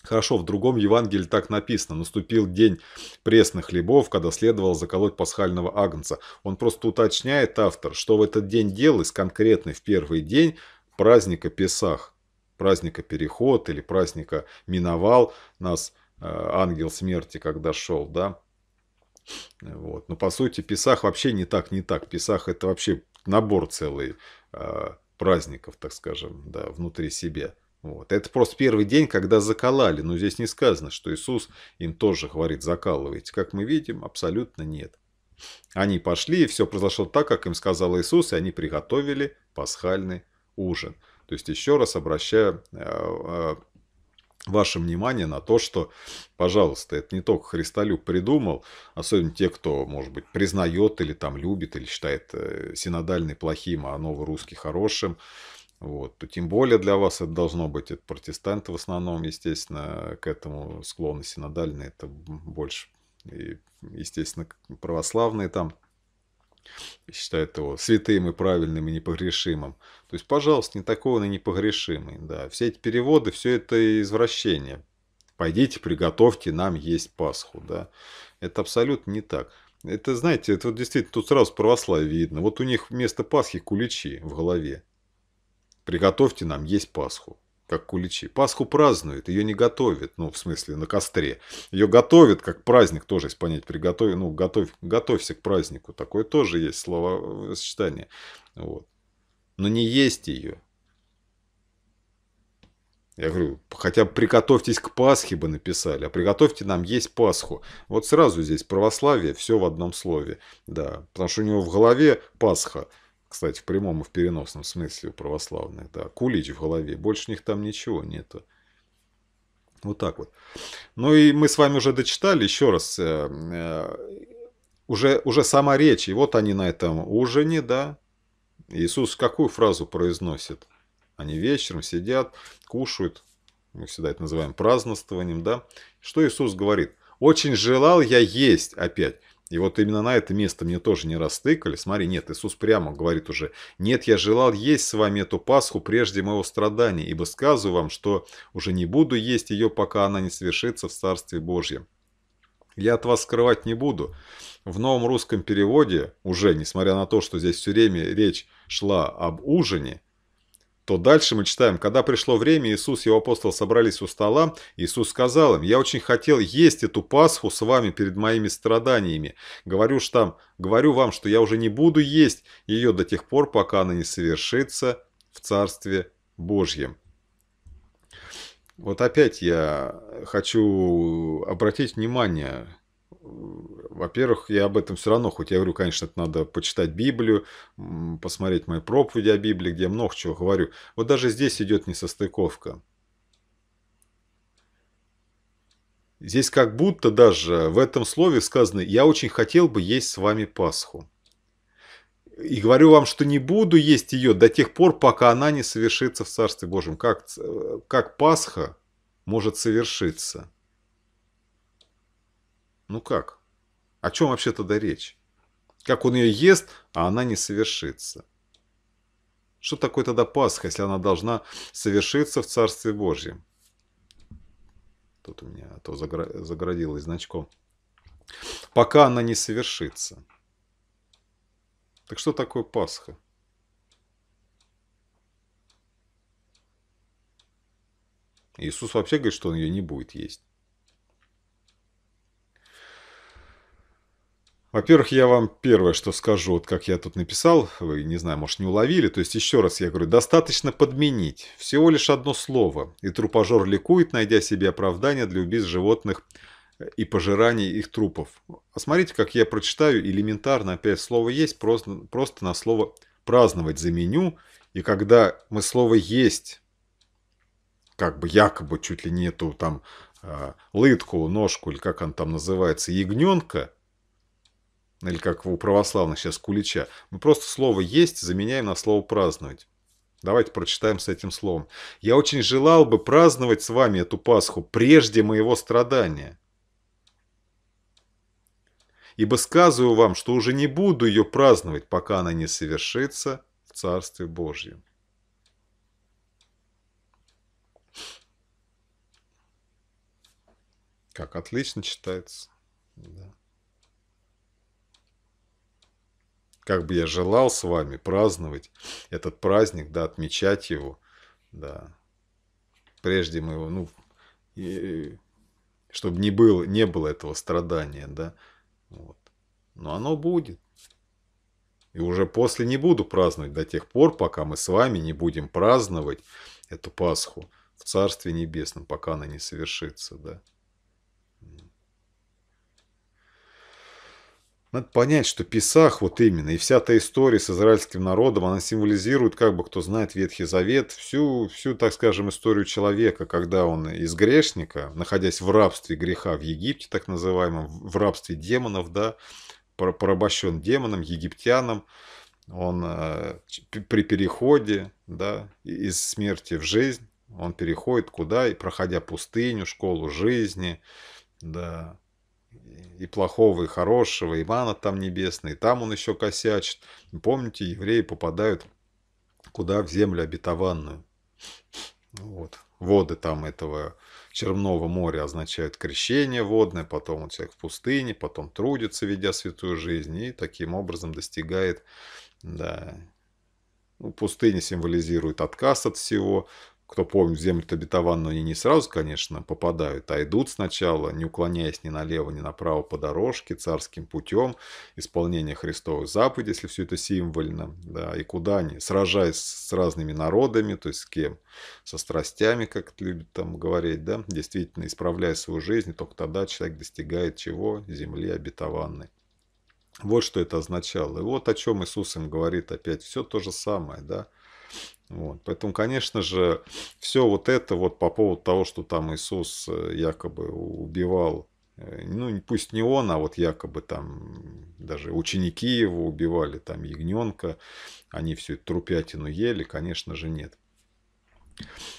Хорошо, в другом Евангелии так написано. Наступил день пресных хлебов, когда следовало заколоть пасхального агнца. Он просто уточняет автор, что в этот день делалось конкретно в первый день праздника Песах. Праздника Переход или праздника Миновал нас э, ангел смерти, когда шел, да. Вот. Но по сути Песах вообще не так, не так. Песах это вообще набор целый э, праздников, так скажем, да, внутри себя. Вот. Это просто первый день, когда заколали, но здесь не сказано, что Иисус им тоже говорит «закалывайте». Как мы видим, абсолютно нет. Они пошли, и все произошло так, как им сказал Иисус, и они приготовили пасхальный ужин. То есть еще раз обращаю э, э, ваше внимание на то, что, пожалуйста, это не только Христолюб придумал, особенно те, кто, может быть, признает или там любит, или считает э, синодальный плохим, а новый русский хорошим вот. То тем более для вас это должно быть. Это протестанты в основном, естественно, к этому склонны синодальные, это больше. И, естественно, православные там считают его святым и правильным и непогрешимым. То есть, пожалуйста, не такой он и непогрешимый. Да. Все эти переводы, все это извращение. Пойдите, приготовьте нам есть Пасху. Да. Это абсолютно не так. Это, знаете, это вот действительно тут сразу православие видно. Вот у них вместо Пасхи куличи в голове. Приготовьте нам есть Пасху, как куличи. Пасху празднуют, ее не готовят, ну, в смысле, на костре. Ее готовят, как праздник, тоже есть понять, приготовь, ну, готовь, готовься к празднику. Такое тоже есть словосочетание. Вот. Но не есть ее. Я говорю, хотя бы приготовьтесь к Пасхе бы написали, а приготовьте нам есть Пасху. Вот сразу здесь православие, все в одном слове. Да, потому что у него в голове Пасха. Кстати, в прямом и в переносном смысле у православных, да. Кулич в голове, больше у них там ничего нету. Вот так вот. Ну и мы с вами уже дочитали, еще раз, э, э, уже, уже сама речь, и вот они на этом ужине, да. Иисус какую фразу произносит? Они вечером сидят, кушают, мы всегда это называем празднованием, да. Что Иисус говорит? «Очень желал я есть опять». И вот именно на это место мне тоже не раз Смотри, нет, Иисус прямо говорит уже, «Нет, я желал есть с вами эту Пасху прежде моего страдания, ибо сказываю вам, что уже не буду есть ее, пока она не свершится в Царстве Божьем». Я от вас скрывать не буду. В новом русском переводе уже, несмотря на то, что здесь все время речь шла об ужине, то дальше мы читаем, когда пришло время, Иисус и его апостол собрались у стола, Иисус сказал им, я очень хотел есть эту Пасху с вами перед моими страданиями. Говорю, ж там, говорю вам, что я уже не буду есть ее до тех пор, пока она не совершится в Царстве Божьем. Вот опять я хочу обратить внимание, во-первых, я об этом все равно, хоть я говорю, конечно, это надо почитать Библию, посмотреть мои проповеди о Библии, где я много чего говорю. Вот даже здесь идет несостыковка. Здесь как будто даже в этом слове сказано «Я очень хотел бы есть с вами Пасху». И говорю вам, что не буду есть ее до тех пор, пока она не совершится в Царстве Божьем. Как, э, как Пасха может совершиться? Ну как? О чем вообще тогда речь? Как он ее ест, а она не совершится? Что такое тогда Пасха, если она должна совершиться в Царстве Божьем? Тут у меня а то заградилось значком. Пока она не совершится. Так что такое Пасха? Иисус вообще говорит, что он ее не будет есть. Во-первых, я вам первое, что скажу, вот как я тут написал, вы, не знаю, может, не уловили, то есть еще раз я говорю, достаточно подменить всего лишь одно слово, и трупожор ликует, найдя себе оправдание для убийств животных э, и пожирания их трупов. А смотрите, как я прочитаю, элементарно опять слово «есть» просто, просто на слово «праздновать» заменю, и когда мы слово «есть», как бы якобы чуть ли не эту там э, лытку, ножку, или как он там называется, ягненка – или как у православных сейчас кулича. Мы «Ну, просто слово «есть» заменяем на слово «праздновать». Давайте прочитаем с этим словом. «Я очень желал бы праздновать с вами эту Пасху прежде моего страдания. Ибо сказываю вам, что уже не буду ее праздновать, пока она не совершится в Царстве Божьем». Как отлично читается. Да. как бы я желал с вами праздновать этот праздник, да, отмечать его, да. Прежде мы его, ну, и, чтобы не было, не было этого страдания, да. Вот. Но оно будет. И уже после не буду праздновать до тех пор, пока мы с вами не будем праздновать эту Пасху в Царстве Небесном, пока она не совершится, да. Надо понять, что Писах вот именно и вся эта история с израильским народом, она символизирует, как бы кто знает Ветхий Завет, всю, всю, так скажем, историю человека, когда он из грешника, находясь в рабстве греха в Египте, так называемом, в рабстве демонов, да, порабощен демоном, египтянам, он э, при переходе да, из смерти в жизнь, он переходит куда? И проходя пустыню, школу жизни, да, и плохого, и хорошего, и мана там небесная, и там он еще косячит. Помните, евреи попадают куда? В землю обетованную. Вот. Воды там этого Черного моря означают крещение водное, потом он человек в пустыне, потом трудится, ведя святую жизнь, и таким образом достигает, да, ну, пустыня символизирует отказ от всего, кто помнит, в землю обетованную они не сразу, конечно, попадают, а идут сначала, не уклоняясь ни налево, ни направо по дорожке, царским путем, исполнение Христовой заповеди, если все это символьно, да, и куда они, сражаясь с разными народами, то есть с кем, со страстями, как любят там говорить, да, действительно, исправляя свою жизнь, только тогда человек достигает чего? Земли обетованной. Вот что это означало. И вот о чем Иисус им говорит опять. Все то же самое, да вот. Поэтому, конечно же, все вот это вот по поводу того, что там Иисус э, якобы убивал, э, ну пусть не он, а вот якобы там даже ученики его убивали, там ягненка, они всю эту трупятину ели, конечно же нет.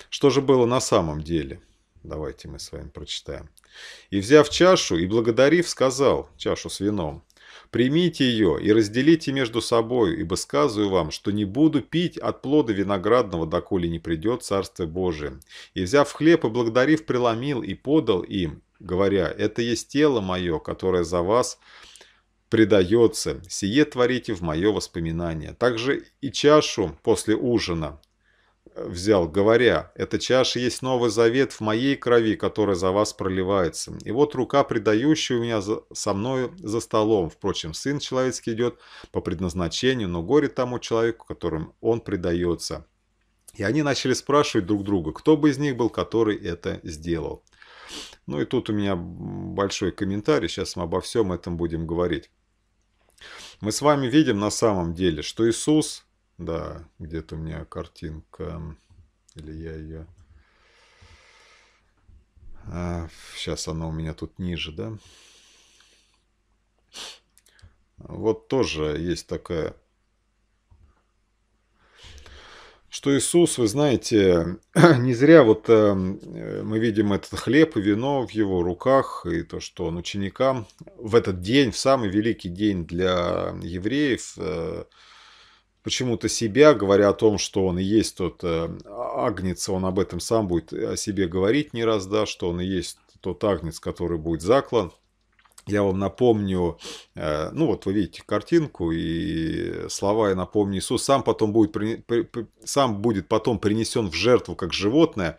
Что же было на самом деле? Давайте мы с вами прочитаем. «И взяв чашу и благодарив, сказал чашу с вином, Примите ее и разделите между собою, ибо сказываю вам, что не буду пить от плода виноградного, доколе не придет царствие Божие. И взяв хлеб и благодарив, преломил и подал им, говоря, это есть тело мое, которое за вас предается, сие творите в мое воспоминание. Также и чашу после ужина, взял, говоря, «Эта чаша есть Новый Завет в моей крови, которая за вас проливается. И вот рука, предающая у меня за, со мной за столом. Впрочем, Сын Человеческий идет по предназначению, но горе тому человеку, которым он предается». И они начали спрашивать друг друга, кто бы из них был, который это сделал. Ну и тут у меня большой комментарий, сейчас мы обо всем этом будем говорить. Мы с вами видим на самом деле, что Иисус да, где-то у меня картинка, или я ее... А, сейчас она у меня тут ниже, да? Вот тоже есть такая что Иисус, вы знаете, (clears throat) не зря вот эм, э, мы видим этот хлеб и вино в его руках, и то, что он ученикам в этот день, в самый великий день для евреев, э, почему-то себя, говоря о том, что он и есть тот э, агнец, он об этом сам будет о себе говорить не раз, да, что он и есть тот агнец, который будет заклан. Я вам напомню, э, ну вот вы видите картинку и слова, я напомню, Иисус сам потом будет, при, при, при, сам будет потом принесен в жертву как животное,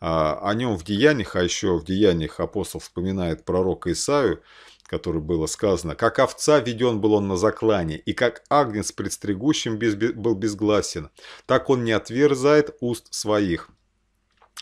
а, о нем в деяниях, а еще в деяниях апостол вспоминает пророка Исаию, который было сказано, как овца веден был он на заклане, и как агнец предстригущим без, был безгласен, так он не отверзает уст своих.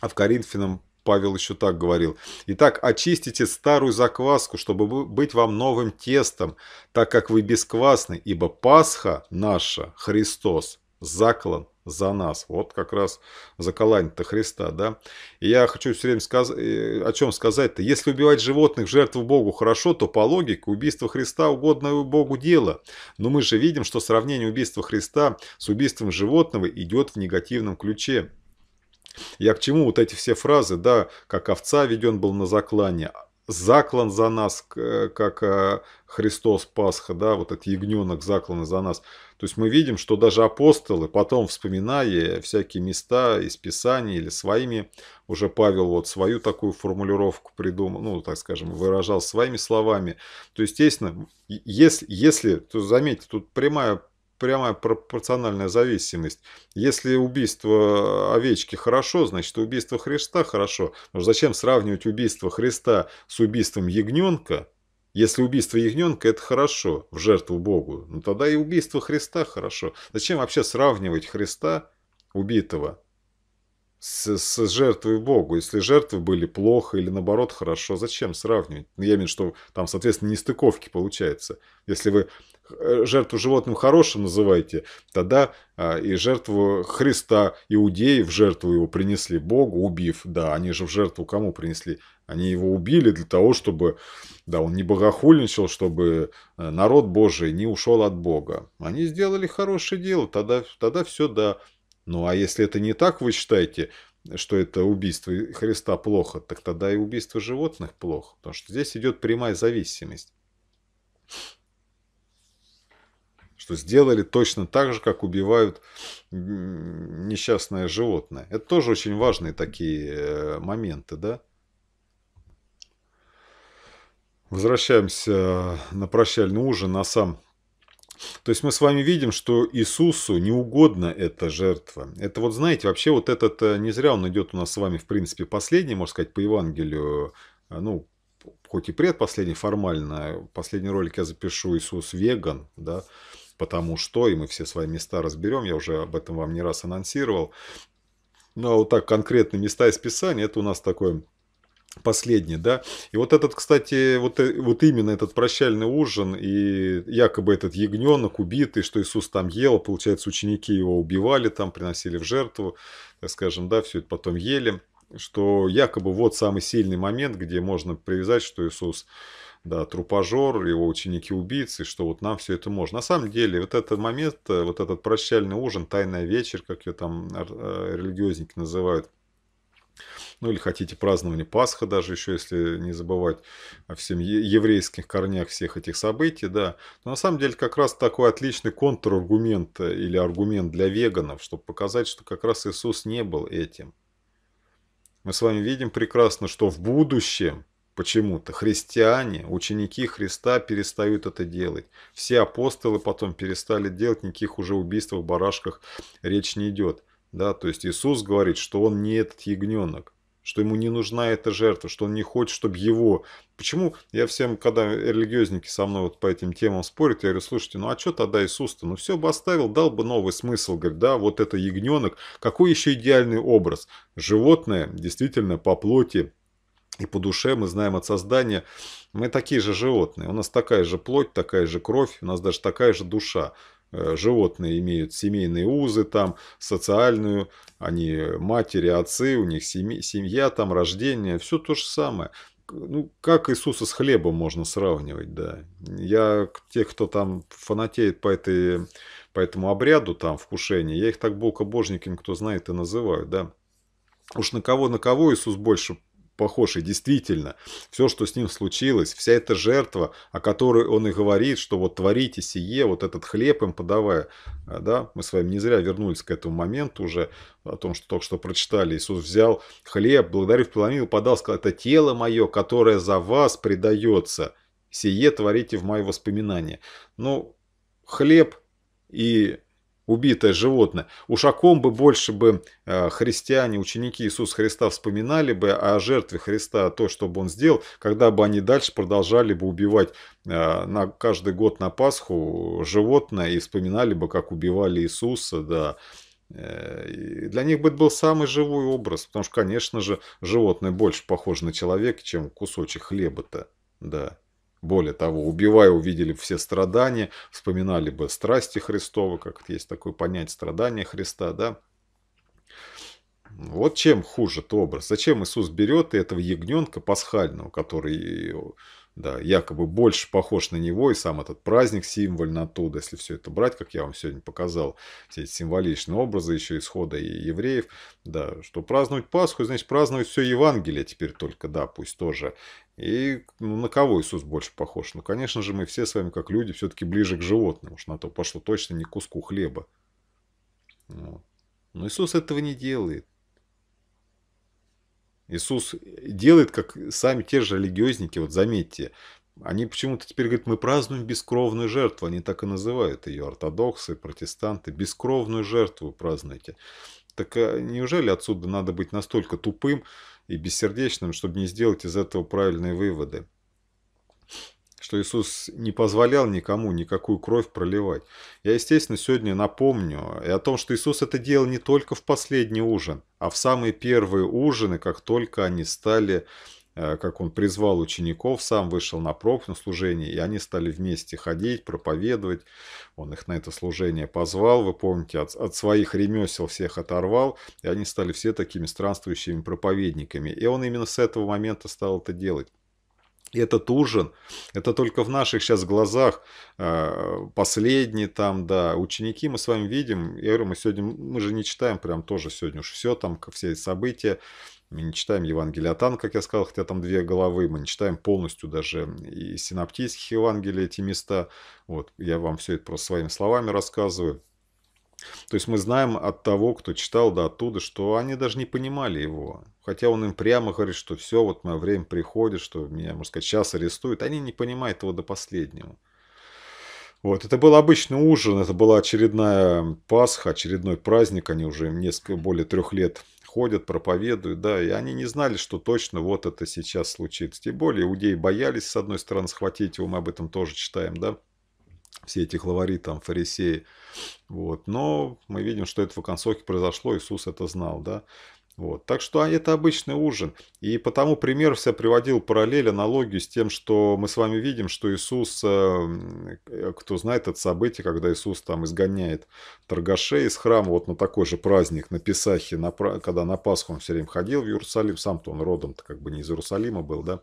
А в Коринфянам Павел еще так говорил. «Итак, очистите старую закваску, чтобы быть вам новым тестом, так как вы бесквасны, ибо Пасха наша, Христос, заклан за нас. Вот как раз заколание-то Христа, да. И я хочу все время сказ... Э, о чем сказать-то. Если убивать животных в жертву Богу хорошо, то по логике убийство Христа угодно Богу дело. Но мы же видим, что сравнение убийства Христа с убийством животного идет в негативном ключе. Я к чему вот эти все фразы, да, как овца веден был на заклание, заклан за нас, э, как э, Христос Пасха, да, вот этот ягненок заклан за нас. То есть мы видим, что даже апостолы, потом вспоминая всякие места из Писания или своими, уже Павел вот свою такую формулировку придумал, ну, так скажем, выражал своими словами. То, есть естественно, если, если то заметьте, тут прямая прямая пропорциональная зависимость. Если убийство э, овечки хорошо, значит убийство Христа хорошо. Но зачем сравнивать убийство Христа с убийством ягненка? Если убийство ягненка – это хорошо, в жертву Богу, ну тогда и убийство Христа хорошо. Зачем вообще сравнивать Христа, убитого, с, с жертвой Богу. Если жертвы были плохо или наоборот хорошо, зачем сравнивать? Ну, я имею в виду, что там, соответственно, нестыковки получается. Если вы Э, жертву животным хорошим называете, тогда а, и жертву Христа иудеи в жертву его принесли Богу, убив. Да, они же в жертву кому принесли? Они его убили для того, чтобы да, он не богохульничал, чтобы э, народ Божий не ушел от Бога. Они сделали хорошее дело, тогда, тогда все да. Ну а если это не так, вы считаете, что это убийство Христа плохо, так тогда и убийство животных плохо, потому что здесь идет прямая зависимость что сделали точно так же, как убивают несчастное животное. Это тоже очень важные такие э, моменты, да? Возвращаемся на прощальный ужин, а сам... То есть мы с вами видим, что Иисусу не угодна эта жертва. Это вот, знаете, вообще вот этот, э, не зря он идет у нас с вами, в принципе, последний, можно сказать, по Евангелию, э, ну, хоть и предпоследний формально, последний ролик я запишу Иисус веган, да, потому что, и мы все свои места разберем, я уже об этом вам не раз анонсировал. Ну, а вот так конкретные места из Писания, это у нас такое последний, да. И вот этот, кстати, вот, вот именно этот прощальный ужин и якобы этот ягненок убитый, что Иисус там ел, получается, ученики его убивали там, приносили в жертву, так скажем, да, все это потом ели, что якобы вот самый сильный момент, где можно привязать, что Иисус да, трупожор, его ученики-убийцы, что вот нам все это можно. На самом деле, вот этот момент, э, вот этот прощальный ужин, тайная вечер, как ее там э, религиозники называют, ну или хотите празднование Пасха даже еще, если не забывать о всем еврейских корнях всех этих событий, да. Но на самом деле как раз такой отличный контраргумент э, или аргумент для веганов, чтобы показать, что как раз Иисус не был этим. Мы с вами видим прекрасно, что в будущем Почему-то христиане, ученики Христа перестают это делать. Все апостолы потом перестали делать, никаких уже убийств в барашках речь не идет. Да, то есть Иисус говорит, что он не этот ягненок, что ему не нужна эта жертва, что он не хочет, чтобы его... Почему я всем, когда религиозники со мной вот по этим темам спорят, я говорю, слушайте, ну а что тогда Иисус-то? Ну все бы оставил, дал бы новый смысл, говорит, да, вот это ягненок. Какой еще идеальный образ? Животное действительно по плоти и по душе мы знаем от создания. Мы такие же животные. У нас такая же плоть, такая же кровь, у нас даже такая же душа. Э, животные имеют семейные узы, там, социальную, они матери, отцы, у них семья, там, рождение, все то же самое ну, как Иисуса с хлебом можно сравнивать, да. Я тех, кто там фанатеет по, этой, по этому обряду, там, вкушение, я их так богобожниками, кто знает, и называю, да. Уж на кого, на кого Иисус больше похож. И действительно, все, что с ним случилось, вся эта жертва, о которой он и говорит, что вот творите сие, вот этот хлеб им подавая, а, да, мы с вами не зря вернулись к этому моменту уже, о том, что только что прочитали. Иисус взял хлеб, благодарив поломил, подал, сказал, это тело мое, которое за вас предается, сие творите в мои воспоминания. Ну, хлеб и убитое животное. Уж о бы больше бы э, христиане, ученики Иисуса Христа вспоминали бы а о жертве Христа, о том, что бы он сделал, когда бы они дальше продолжали бы убивать э, на каждый год на Пасху животное и вспоминали бы, как убивали Иисуса, да, э, для них бы это был самый живой образ, потому что, конечно же, животное больше похоже на человека, чем кусочек хлеба-то, да. Более того, убивая, увидели все страдания, вспоминали бы страсти Христова как есть такое понятие страдания Христа, да, вот чем хуже этот образ. Зачем Иисус берет и этого ягненка пасхального, который да, якобы больше похож на него, и сам этот праздник символьно оттуда, если все это брать, как я вам сегодня показал, все эти символичные образы еще исхода и евреев, да, что праздновать Пасху, значит, праздновать все Евангелие теперь только, да, пусть тоже. И ну, на кого Иисус больше похож? Ну, конечно же, мы все с вами, как люди, все-таки ближе к животным, уж на то пошло точно не куску хлеба. Но Иисус этого не делает. Иисус делает, как сами те же религиозники, вот заметьте, они почему-то теперь говорят, мы празднуем бескровную жертву. Они так и называют ее, ортодоксы, протестанты. Бескровную жертву празднуйте. Так а, неужели отсюда надо быть настолько тупым и бессердечным, чтобы не сделать из этого правильные выводы? что Иисус не позволял никому никакую кровь проливать. Я, естественно, сегодня напомню и о том, что Иисус это делал не только в последний ужин, а в самые первые ужины, как только они стали э, как он призвал учеников, сам вышел на проповедь, на служение, и они стали вместе ходить, проповедовать. Он их на это служение позвал, вы помните, от, от своих ремесел всех оторвал, и они стали все такими странствующими проповедниками. И он именно с этого момента стал это делать этот ужин, это только в наших сейчас глазах э, последний там, да, ученики мы с вами видим. Я говорю, мы сегодня, мы же не читаем прям тоже сегодня уж все там, все события. Мы не читаем Евангелие от Ан, как я сказал, хотя там две головы. Мы не читаем полностью даже и синаптических Евангелий эти места. Вот, я вам все это просто своими словами рассказываю. То есть мы знаем от того, кто читал, да, оттуда, что они даже не понимали его. Хотя он им прямо говорит, что все, вот мое время приходит, что меня, можно сказать, сейчас арестуют. Они не понимают его до последнего. Вот, это был обычный ужин, это была очередная Пасха, очередной праздник, они уже несколько, более трех лет ходят, проповедуют, да, и они не знали, что точно вот это сейчас случится. Тем более иудеи боялись, с одной стороны, схватить его, мы об этом тоже читаем, да, все эти главари, там, фарисеи. Вот. Но мы видим, что это в оконцовке произошло, Иисус это знал, да. Вот. Так что а, это обычный ужин. И потому пример все приводил параллель, аналогию с тем, что мы с вами видим, что Иисус, э, э, кто знает это событие, когда Иисус там изгоняет торгашей из храма вот на такой же праздник, на Песахе, на, когда на Пасху он все время ходил в Иерусалим, сам-то он родом-то как бы не из Иерусалима был, да,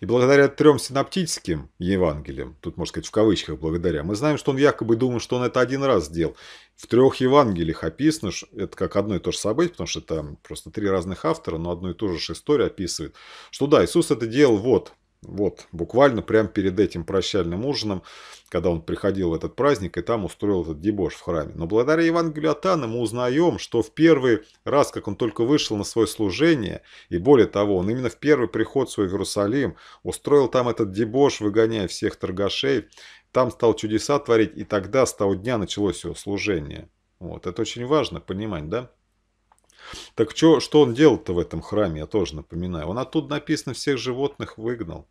и благодаря трем синаптическим Евангелиям, тут можно сказать в кавычках благодаря, мы знаем, что он якобы думал, что он это один раз сделал. В трех Евангелиях описано, это как одно и то же событие, потому что там просто три разных автора, но одну и ту же историю описывает, что да, Иисус это делал вот вот, буквально прямо перед этим прощальным ужином, когда он приходил в этот праздник и там устроил этот дебош в храме. Но благодаря Евангелию от Анны мы узнаем, что в первый раз, как он только вышел на свое служение, и более того, он именно в первый приход в свой Иерусалим устроил там этот дебош, выгоняя всех торгашей, там стал чудеса творить, и тогда с того дня началось его служение. Вот, это очень важно понимать, да? Так что, что он делал-то в этом храме, я тоже напоминаю. Он оттуда написано всех животных выгнал.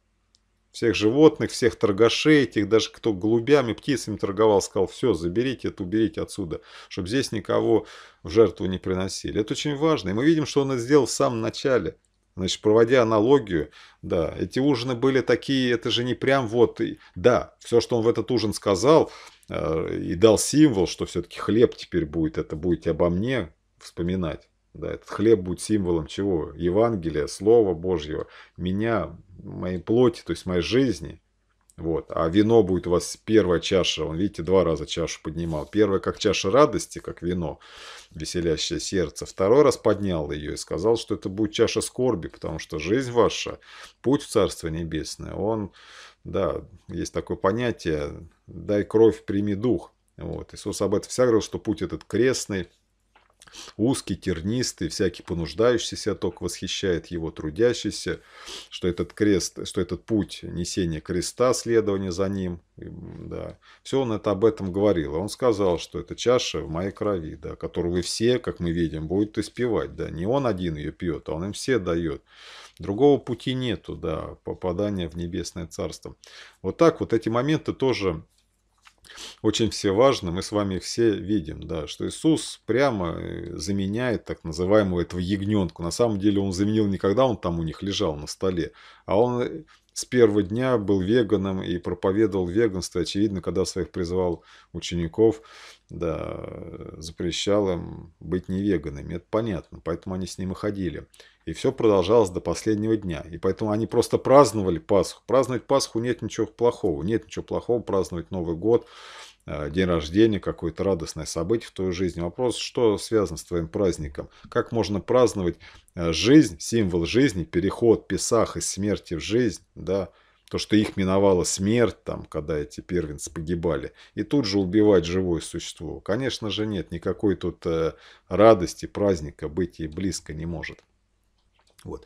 Всех животных, всех торгашей, этих, даже кто голубями, птицами торговал, сказал, все, заберите это, уберите отсюда, чтобы здесь никого в жертву не приносили. Это очень важно. И мы видим, что он это сделал в самом начале. Значит, проводя аналогию, да, эти ужины были такие, это же не прям вот, и, да, все, что он в этот ужин сказал э, и дал символ, что все-таки хлеб теперь будет, это будете обо мне вспоминать. Да, этот хлеб будет символом чего? Евангелия, Слова Божьего, меня, моей плоти, то есть моей жизни. Вот. А вино будет у вас первая чаша. Он, видите, два раза чашу поднимал. Первая как чаша радости, как вино, веселящее сердце. Второй раз поднял ее и сказал, что это будет чаша скорби, потому что жизнь ваша, путь в Царство Небесное, он, да, есть такое понятие «дай кровь, прими дух». Вот. Иисус об этом всегда говорил, что путь этот крестный, узкий, тернистый, всякий понуждающийся ток восхищает его трудящийся, что этот крест, что этот путь несения креста, следования за ним, да. Все он это об этом говорил. Он сказал, что это чаша в моей крови, да, которую вы все, как мы видим, будут испевать, да. Не он один ее пьет, а он им все дает. Другого пути нету, да, попадания в небесное царство. Вот так вот эти моменты тоже очень все важно, мы с вами все видим, да, что Иисус прямо э, заменяет так называемого этого ягненку. На самом деле он заменил не когда он там у них лежал на столе, а он э, с первого дня был веганом и проповедовал веганство, очевидно, когда своих призывал учеников, да, э, запрещал им быть не веганами, это понятно, поэтому они с ним и ходили. И все продолжалось до последнего дня. И поэтому они просто праздновали Пасху. Праздновать Пасху нет ничего плохого. Нет ничего плохого праздновать Новый год, э, день рождения, какое-то радостное событие в твоей жизни. Вопрос, что связано с твоим праздником? Как можно праздновать э, жизнь, символ жизни, переход Песах из смерти в жизнь, да, то, что их миновала смерть, там, когда эти первенцы погибали, и тут же убивать живое существо. Конечно же, нет, никакой тут э, радости, праздника быть и близко не может. Вот.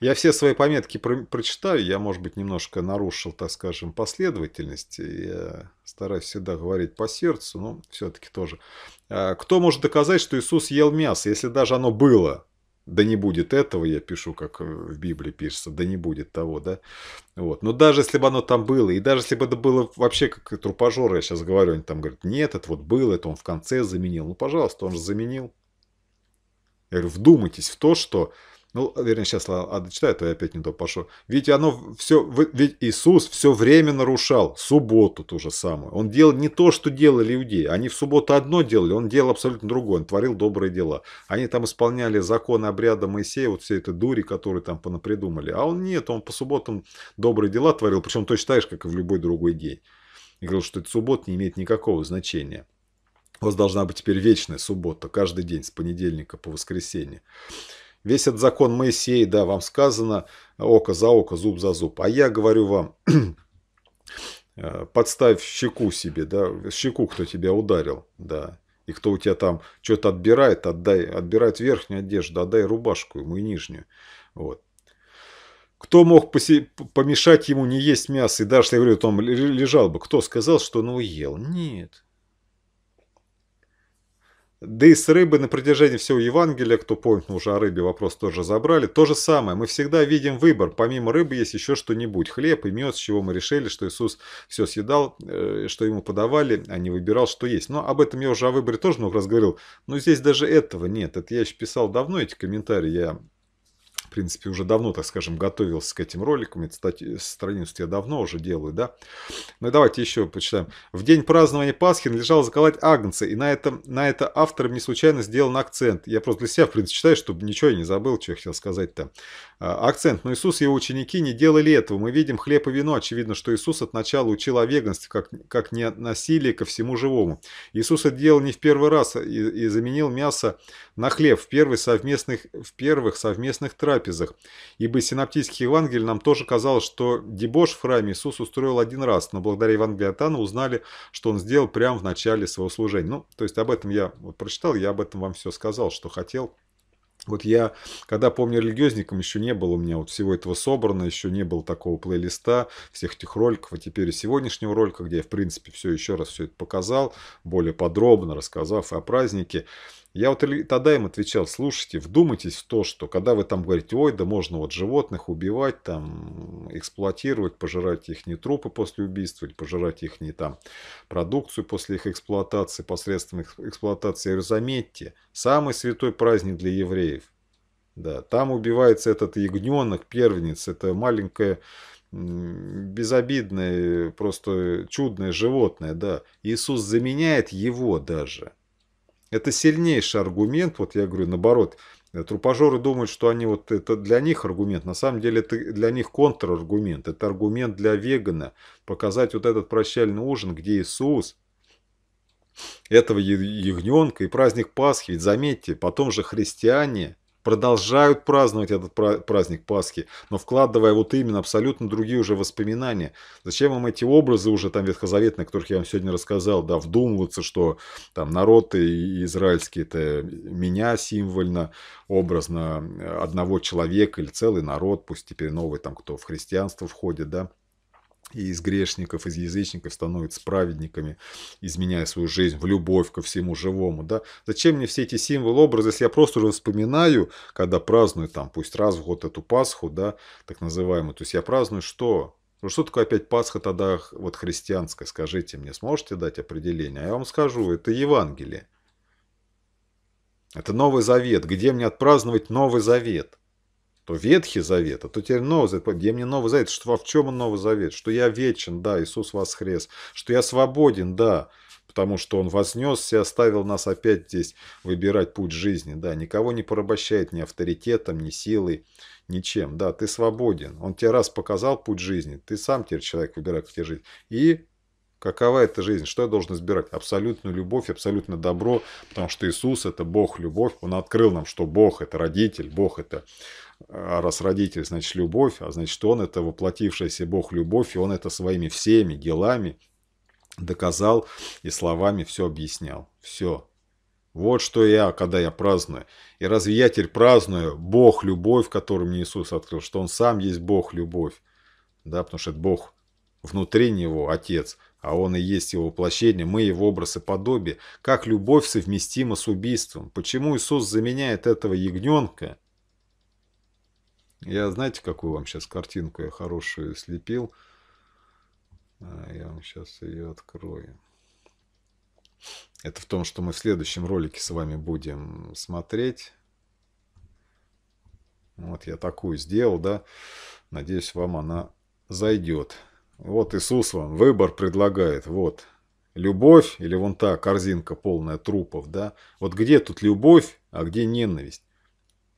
Я все свои пометки про прочитаю, я, может быть, немножко нарушил, так скажем, последовательность. Я стараюсь всегда говорить по сердцу, но все-таки тоже. А, кто может доказать, что Иисус ел мясо, если даже оно было? Да не будет этого, я пишу, как э, в Библии пишется, да не будет того, да. Вот. Но даже если бы оно там было, и даже если бы это было вообще как трупажоры, я сейчас говорю, они там говорят, нет, это вот было, это он в конце заменил. Ну, пожалуйста, он же заменил. Я говорю, вдумайтесь в то, что ну, вернее, сейчас ладно, дочитаю, то а я опять не то пошел. Ведь оно все, ведь Иисус все время нарушал субботу ту же самую. Он делал не то, что делали иудеи. Они в субботу одно делали, он делал абсолютно другое. Он творил добрые дела. Они там исполняли законы обряда Моисея, вот все это дури, которые там понапридумали. А он нет, он по субботам добрые дела творил. Причем точно так же, как и в любой другой день. И говорил, что это суббот не имеет никакого значения. У вас должна быть теперь вечная суббота, каждый день, с понедельника по воскресенье. Весь этот закон Моисея, да, вам сказано, око за око, зуб за зуб. А я говорю вам, (clears throat) подставь щеку себе, да, щеку, кто тебя ударил, да, и кто у тебя там что-то отбирает, отдай, отбирает верхнюю одежду, отдай рубашку ему и нижнюю. Вот. Кто мог помешать ему не есть мясо? И даже, если я говорю, он лежал бы. Кто сказал, что он его ел? Нет. Да и с рыбы на протяжении всего Евангелия, кто помнит, мы уже о рыбе вопрос тоже забрали, то же самое. Мы всегда видим выбор. Помимо рыбы есть еще что-нибудь. Хлеб и мед, с чего мы решили, что Иисус все съедал, э, что ему подавали, а не выбирал, что есть. Но об этом я уже о выборе тоже много раз говорил. Но здесь даже этого нет. Это я еще писал давно, эти комментарии я принципе, уже давно, так скажем, готовился к этим роликам. Эту статью, э, страницу я давно уже делаю, да. Ну и давайте еще почитаем. В день празднования Пасхи надлежало заколоть агнца, и на это, на это автором не случайно сделан акцент. Я просто для себя, в принципе, читаю, чтобы ничего я не забыл, что я хотел сказать-то. А, акцент, но Иисус и его ученики не делали этого. Мы видим хлеб и вино. Очевидно, что Иисус от начала учил о веганстве, как, как не насилие ко всему живому. Иисус это делал не в первый раз и, и заменил мясо на хлеб в, первый совместных, в первых совместных трапезах. Ибо из синаптических Евангелий нам тоже казалось, что дебош в храме Иисус устроил один раз, но благодаря Евангелию от узнали, что он сделал прямо в начале своего служения. Ну, то есть об этом я вот прочитал, я об этом вам все сказал, что хотел. Вот я, когда помню религиозником, еще не было у меня вот всего этого собрано, еще не было такого плейлиста, всех этих роликов, а теперь и сегодняшнего ролика, где я, в принципе, все еще раз все это показал, более подробно рассказав и о празднике. Я вот тогда им отвечал, слушайте, вдумайтесь в то, что когда вы там говорите, ой, да можно вот животных убивать, там, эксплуатировать, пожирать их не трупы после убийства, или пожирать их не там продукцию после их эксплуатации, посредством их эксплуатации. Я говорю, заметьте, самый святой праздник для евреев. Да, там убивается этот ягненок, первенец, это маленькое безобидное, просто чудное животное, да. Иисус заменяет его даже – это сильнейший аргумент, вот я говорю, наоборот, Трупажоры думают, что они вот это для них аргумент. На самом деле это для них контраргумент. Это аргумент для вегана. Показать вот этот прощальный ужин, где Иисус, этого ягненка и праздник Пасхи. Ведь заметьте, потом же христиане продолжают праздновать этот праздник Пасхи, но вкладывая вот именно абсолютно другие уже воспоминания. Зачем вам эти образы уже там ветхозаветные, о которых я вам сегодня рассказал, да, вдумываться, что там народ израильский это меня символьно, образно э, одного человека или целый народ, пусть теперь новый там кто в христианство входит, да, и из грешников, из язычников становятся праведниками, изменяя свою жизнь в любовь ко всему живому. Да? Зачем мне все эти символы, образы, если я просто уже вспоминаю, когда праздную там, пусть раз в год эту Пасху, да, так называемую, то есть я праздную что? Ну, что такое опять Пасха тогда вот христианская? Скажите мне, сможете дать определение? А я вам скажу, это Евангелие. Это Новый Завет. Где мне отпраздновать Новый Завет? то Ветхий Завет, а то теперь Новый Завет. Где мне Новый Завет? Что, в чем он Новый Завет? Что я вечен, да, Иисус воскрес. Что я свободен, да, потому что Он вознесся и оставил нас опять здесь выбирать путь жизни. Да, никого не порабощает ни авторитетом, ни силой, ничем. Да, ты свободен. Он тебе раз показал путь жизни, ты сам теперь человек выбирает, как тебе жить. И Какова эта жизнь? Что я должен избирать? Абсолютную любовь, абсолютное добро, потому что Иисус – это Бог, любовь. Он открыл нам, что Бог – это родитель, Бог – это а раз родитель, значит, любовь, а значит, он это воплотившийся Бог любовь, и он это своими всеми делами доказал и словами все объяснял. Все. Вот что я, когда я праздную. И разве я теперь праздную Бог любовь, которую мне Иисус открыл, что Он сам есть Бог любовь, да, потому что это Бог внутри Него, Отец, а Он и есть Его воплощение, мы Его образ и подобие. Как любовь совместима с убийством? Почему Иисус заменяет этого ягненка – я, знаете, какую вам сейчас картинку я хорошую слепил? А, я вам сейчас ее открою. Это в том, что мы в следующем ролике с вами будем смотреть. Вот я такую сделал, да. Надеюсь, вам она зайдет. Вот Иисус вам выбор предлагает. Вот любовь или вон та корзинка полная трупов, да. Вот где тут любовь, а где ненависть?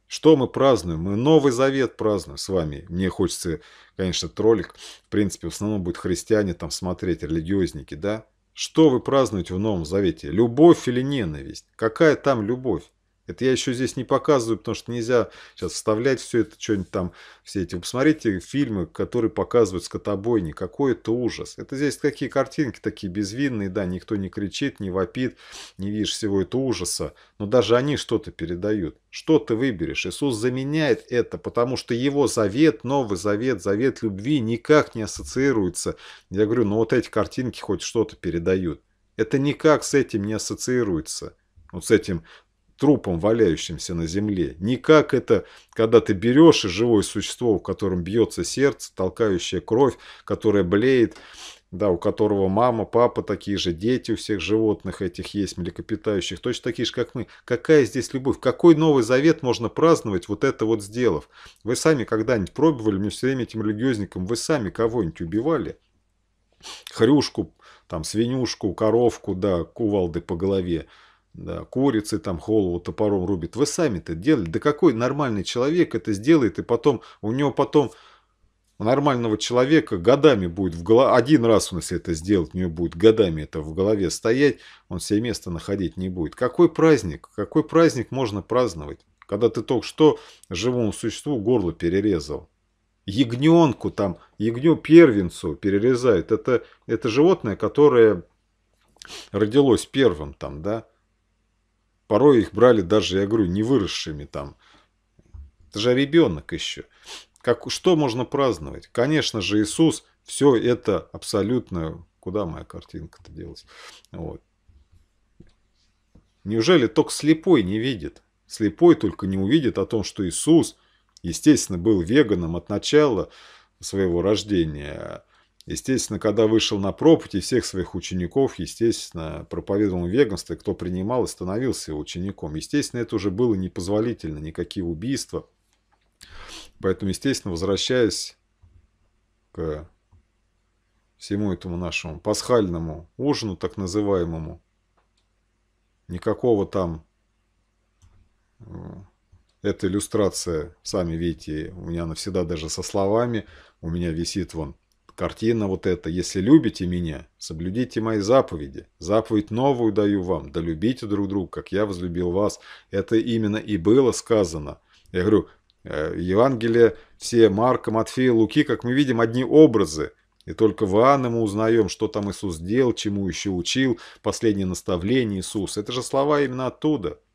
Что мы празднуем? Мы Новый Завет празднуем с вами. Мне хочется, конечно, троллик. В принципе, в основном будет христиане там смотреть, религиозники, да? Что вы празднуете в Новом Завете? Любовь или ненависть? Какая там любовь? Это я еще здесь не показываю, потому что нельзя сейчас вставлять все это, что-нибудь там, все эти. посмотрите фильмы, которые показывают скотобойни. Какой это ужас. Это здесь какие картинки, такие безвинные, да, никто не кричит, не вопит, не видишь всего этого ужаса. Но даже они что-то передают. Что ты выберешь? Иисус заменяет это, потому что его завет, новый завет, завет любви никак не ассоциируется. Я говорю, ну вот эти картинки хоть что-то передают. Это никак с этим не ассоциируется вот с этим трупом, валяющимся на земле. Не как это, когда ты берешь и живое существо, в котором бьется сердце, толкающая кровь, которая блеет, да, у которого мама, папа, такие же дети у всех животных этих есть, млекопитающих, точно такие же, как мы. Какая здесь любовь? Какой Новый Завет можно праздновать, вот это вот сделав? Вы сами когда-нибудь пробовали, мне все время этим религиозникам, вы сами кого-нибудь убивали? Хрюшку, там, свинюшку, коровку, да, кувалды по голове да, курицы там голову топором рубит. Вы сами-то делали. Да какой нормальный человек это сделает, и потом у него потом нормального человека годами будет в голове, один раз он, если это сделать, у него будет годами это в голове стоять, он все место находить не будет. Какой праздник? Какой праздник можно праздновать, когда ты только что живому существу горло перерезал? Ягненку там, ягню первенцу перерезают. Это, это животное, которое родилось первым там, да? Порой их брали даже, я говорю, не выросшими там. Это же ребенок еще. Как, что можно праздновать? Конечно же, Иисус, все это абсолютно... Куда моя картинка-то делась? Вот. Неужели только слепой не видит? Слепой только не увидит о том, что Иисус, естественно, был веганом от начала своего рождения, Естественно, когда вышел на проповедь и всех своих учеников, естественно, проповедовал веганство, кто принимал и становился его учеником. Естественно, это уже было непозволительно, никакие убийства. Поэтому, естественно, возвращаясь к всему этому нашему пасхальному ужину, так называемому, никакого там э, эта иллюстрация, сами видите, у меня навсегда даже со словами, у меня висит вон картина вот эта «Если любите меня, соблюдите мои заповеди, заповедь новую даю вам, да любите друг друга, как я возлюбил вас». Это именно и было сказано. Я говорю, э, Евангелие все Марка, Матфея, Луки, как мы видим, одни образы. И только в Иоанна мы узнаем, что там Иисус делал, чему еще учил, последнее наставление Иисуса. Это же слова именно оттуда –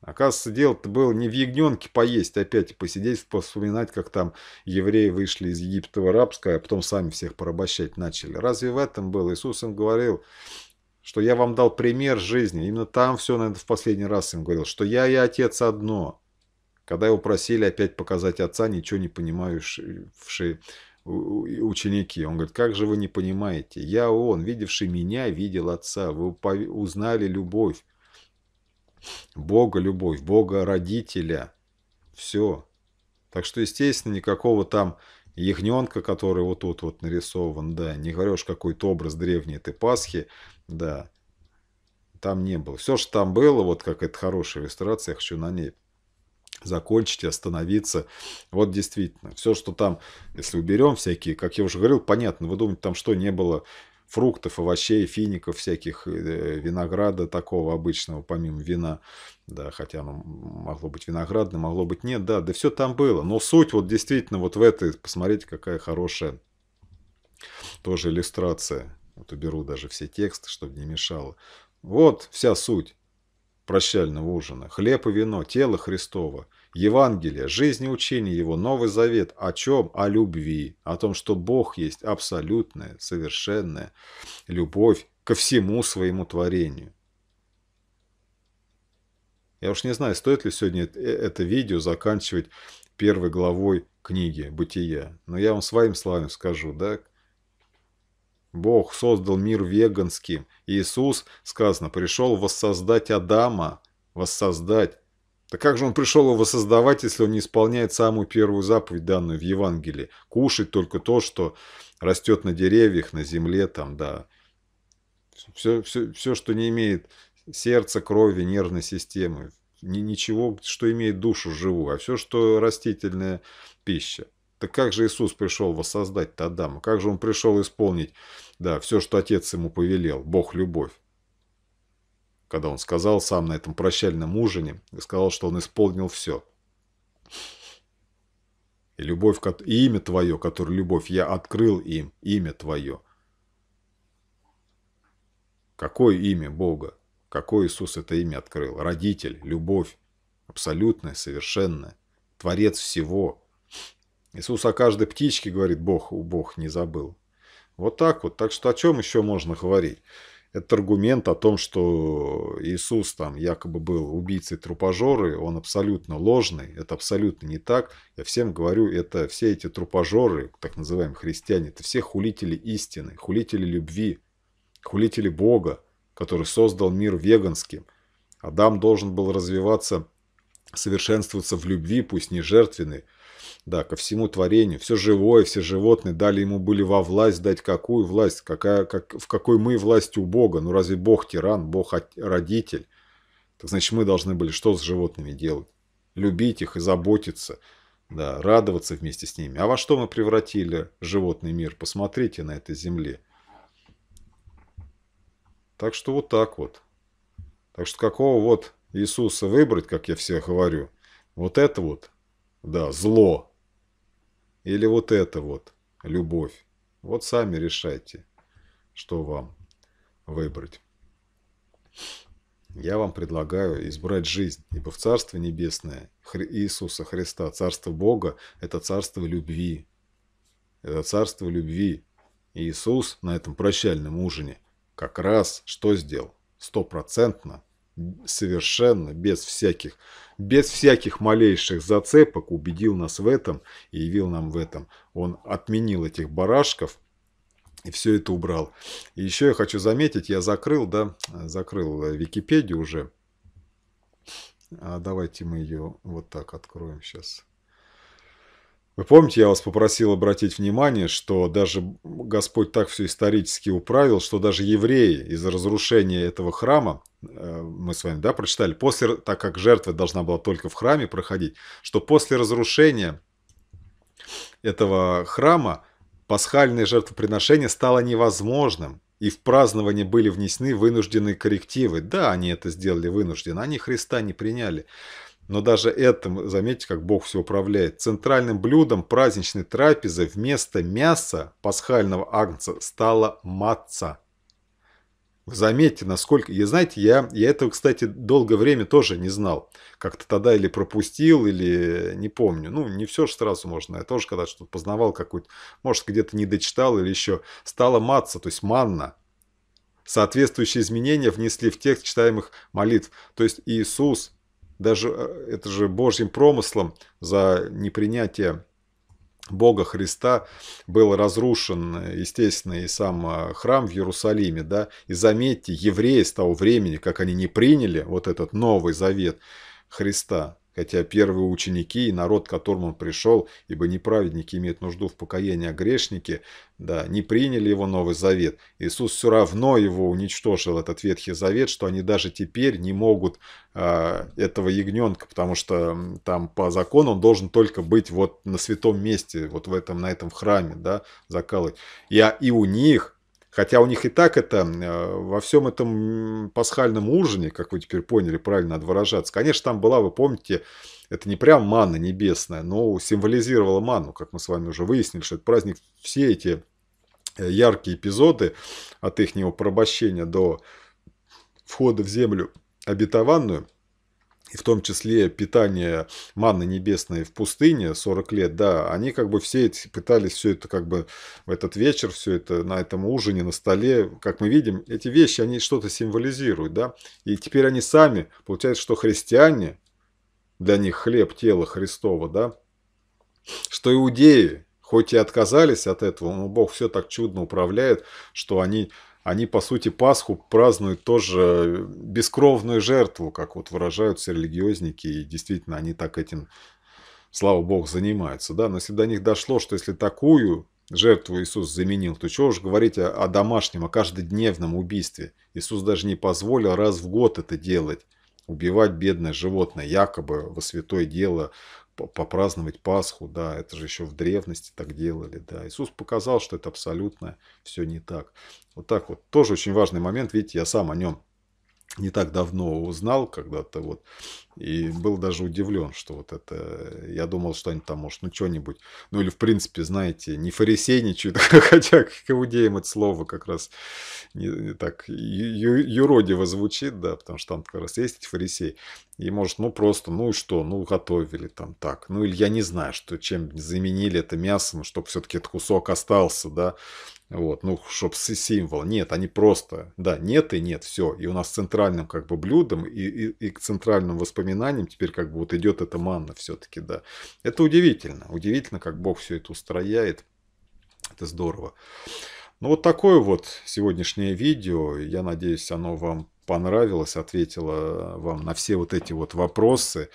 Оказывается, дело-то было не в ягненке поесть опять и посидеть, вспоминать, как там евреи вышли из Египта в арабское, а потом сами всех порабощать начали. Разве в этом было? Иисус им говорил, что я вам дал пример жизни. Именно там все, наверное, в последний раз им говорил, что я и отец одно. Когда его просили опять показать отца, ничего не понимающие ученики. Он говорит, как же вы не понимаете? Я он, видевший меня, видел отца. Вы узнали любовь. Бога любовь, Бога родителя. Все. Так что, естественно, никакого там ягненка, который вот тут вот нарисован, да, не говоришь какой-то образ древней ты Пасхи, да, там не было. Все, что там было, вот как это хорошая иллюстрация, я хочу на ней закончить остановиться. Вот действительно, все, что там, если уберем всякие, как я уже говорил, понятно, вы думаете, там что не было фруктов, овощей, фиников всяких, э, винограда такого обычного, помимо вина. Да, хотя оно могло быть виноградное, могло быть нет, да, да все там было. Но суть вот действительно вот в этой, посмотрите, какая хорошая тоже иллюстрация. Вот уберу даже все тексты, чтобы не мешало. Вот вся суть прощального ужина. Хлеб и вино, тело Христово. Евангелие, жизнь и учение его, Новый Завет. О чем? О любви. О том, что Бог есть абсолютная, совершенная любовь ко всему своему творению. Я уж не знаю, стоит ли сегодня э, это видео заканчивать первой главой книги «Бытия». Но я вам своим словами скажу, да, Бог создал мир веганским. Иисус, сказано, пришел воссоздать Адама, воссоздать так как же он пришел его создавать, если он не исполняет самую первую заповедь, данную в Евангелии? Кушать только то, что растет на деревьях, на земле, там, да. Все, все, все что не имеет сердца, крови, нервной системы, ничего, что имеет душу живую, а все, что растительная пища. Так как же Иисус пришел воссоздать Адама? Как же он пришел исполнить да, все, что Отец ему повелел, Бог – любовь? когда он сказал сам на этом прощальном ужине, сказал, что он исполнил все. И, любовь, и имя твое, которое любовь, я открыл им, имя твое. Какое имя Бога? Какой Иисус это имя открыл? Родитель, любовь, абсолютная, совершенная, творец всего. Иисус о каждой птичке говорит, Бог, у Бог не забыл. Вот так вот. Так что о чем еще можно говорить? этот аргумент о том, что Иисус там якобы был убийцей трупожоры, он абсолютно ложный, это абсолютно не так. Я всем говорю, это все эти трупожоры, так называемые христиане, это все хулители истины, хулители любви, хулители Бога, который создал мир веганским. Адам должен был развиваться, совершенствоваться в любви, пусть не жертвенной, да, ко всему творению. Все живое, все животные дали ему были во власть дать какую власть, какая, как, в какой мы власть у Бога. Ну разве Бог тиран, Бог родитель? Так значит, мы должны были что с животными делать? Любить их и заботиться, да, радоваться вместе с ними. А во что мы превратили животный мир? Посмотрите на этой земле. Так что вот так вот. Так что какого вот Иисуса выбрать, как я всех говорю, вот это вот, да, зло, или вот это вот, любовь. Вот сами решайте, что вам выбрать. Я вам предлагаю избрать жизнь, ибо в Царство Небесное Иисуса Христа, Царство Бога – это Царство любви. Это Царство любви. Иисус на этом прощальном ужине как раз что сделал? Стопроцентно совершенно, без всяких, без всяких малейших зацепок убедил нас в этом и явил нам в этом. Он отменил этих барашков и все это убрал. И еще я хочу заметить, я закрыл, да, закрыл э, Википедию уже. А давайте мы ее вот так откроем сейчас. Вы помните, я вас попросил обратить внимание, что даже Господь так все исторически управил, что даже евреи из-за разрушения этого храма, э, мы с вами да, прочитали, после, так как жертва должна была только в храме проходить, что после разрушения этого храма пасхальное жертвоприношение стало невозможным, и в празднование были внесены вынужденные коррективы. Да, они это сделали вынужденно, они Христа не приняли. Но даже этим, заметьте, как Бог все управляет. Центральным блюдом праздничной трапезы вместо мяса пасхального агнца стала маца. Вы заметьте, насколько... И знаете, я, я этого, кстати, долгое время тоже не знал. Как-то тогда или пропустил, или не помню. Ну, не все же сразу можно. Я тоже когда что-то познавал какую-то... Может, где-то не дочитал или еще. Стала маца, то есть манна. Соответствующие изменения внесли в текст читаемых молитв. То есть Иисус даже э, это же Божьим промыслом за непринятие Бога Христа был разрушен, естественно, и сам э, храм в Иерусалиме, да, и заметьте, евреи с того времени, как они не приняли вот этот Новый Завет Христа, хотя первые ученики и народ, к которому он пришел, ибо неправедники имеют нужду в покаянии, а грешники, да, не приняли его Новый Завет. Иисус все равно его уничтожил, этот Ветхий Завет, что они даже теперь не могут э, этого ягненка, потому что там по закону он должен только быть вот на святом месте, вот в этом, на этом храме, да, закалывать. И, а, и у них Хотя у них и так это э, во всем этом пасхальном ужине, как вы теперь поняли, правильно надо выражаться. Конечно, там была, вы помните, это не прям манна небесная, но символизировала манну, как мы с вами уже выяснили, что это праздник все эти э, яркие эпизоды от их порабощения до входа в землю обетованную – и в том числе питание манны небесной в пустыне 40 лет, да, они как бы все эти, пытались все это как бы в этот вечер, все это на этом ужине, на столе, как мы видим, эти вещи, они что-то символизируют, да, и теперь они сами, получается, что христиане, для них хлеб тела Христова, да, что иудеи, хоть и отказались от этого, но Бог все так чудно управляет, что они они, по сути, Пасху празднуют тоже бескровную жертву, как вот выражаются религиозники, и действительно они так этим, слава богу, занимаются. Да? Но если до них дошло, что если такую жертву Иисус заменил, то чего уж говорить о, домашнем, о каждодневном убийстве. Иисус даже не позволил раз в год это делать, убивать бедное животное, якобы во святое дело, попраздновать Пасху, да, это же еще в древности так делали, да. Иисус показал, что это абсолютно все не так. Вот так вот. Тоже очень важный момент. Видите, я сам о нем не так давно узнал когда-то вот и был даже удивлен, что вот это я думал, что они там может ну что-нибудь, ну или в принципе знаете не фарисейничают, (laughs) хотя к иудеям это слово как раз не, не так ю, юродиво звучит, да, потому что там как раз есть эти фарисеи и может ну просто ну что, ну готовили там так, ну или я не знаю, что чем заменили это мясо, ну чтобы все-таки этот кусок остался, да, вот, ну, чтоб символ. Нет, они просто, да, нет и нет, все. И у нас центральным как бы блюдом и, и, и к центральным воспоминаниям теперь как бы вот идет эта манна все-таки, да. Это удивительно. Удивительно, как Бог все это устрояет. Это здорово. Ну, вот такое вот сегодняшнее видео. Я надеюсь, оно вам понравилось, ответило вам на все вот эти вот вопросы.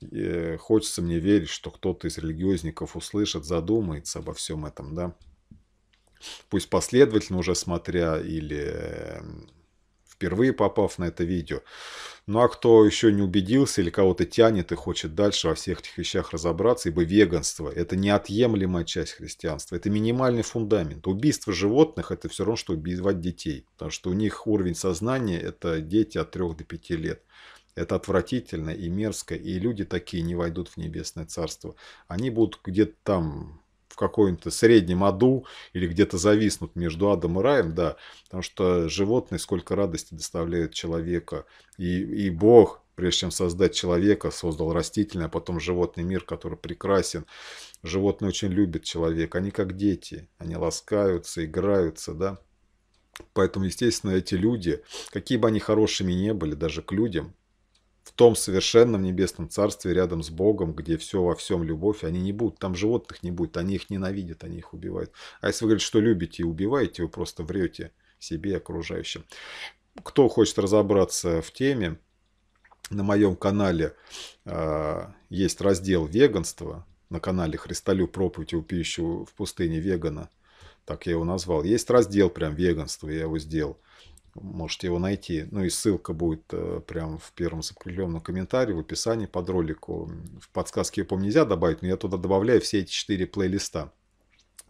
И хочется мне верить, что кто-то из религиозников услышит, задумается обо всем этом, да пусть последовательно уже смотря или эм, впервые попав на это видео. Ну а кто еще не убедился или кого-то тянет и хочет дальше во всех этих вещах разобраться, ибо веганство – это неотъемлемая часть христианства, это минимальный фундамент. Убийство животных – это все равно, что убивать детей, потому что у них уровень сознания – это дети от 3 до 5 лет. Это отвратительно и мерзко, и люди такие не войдут в небесное царство. Они будут где-то там в каком-то среднем аду или где-то зависнут между адом и раем, да, потому что животные сколько радости доставляют человека, и, и Бог, прежде чем создать человека, создал растительное, а потом животный мир, который прекрасен. Животные очень любят человека, они как дети, они ласкаются, играются, да. Поэтому, естественно, эти люди, какие бы они хорошими не были, даже к людям, в том совершенном небесном царстве рядом с Богом, где все во всем любовь, они не будут, там животных не будет, они их ненавидят, они их убивают. А если вы говорите, что любите и убиваете, вы просто врете себе и окружающим. Кто хочет разобраться в теме, на моем канале э, есть раздел веганства, на канале «Христолю проповедь вопиющего в пустыне вегана», так я его назвал. Есть раздел прям веганства, я его сделал можете его найти. Ну и ссылка будет э, прям в первом закрепленном комментарии, в описании под ролику. В подсказке я помню нельзя добавить, но я туда добавляю все эти четыре плейлиста.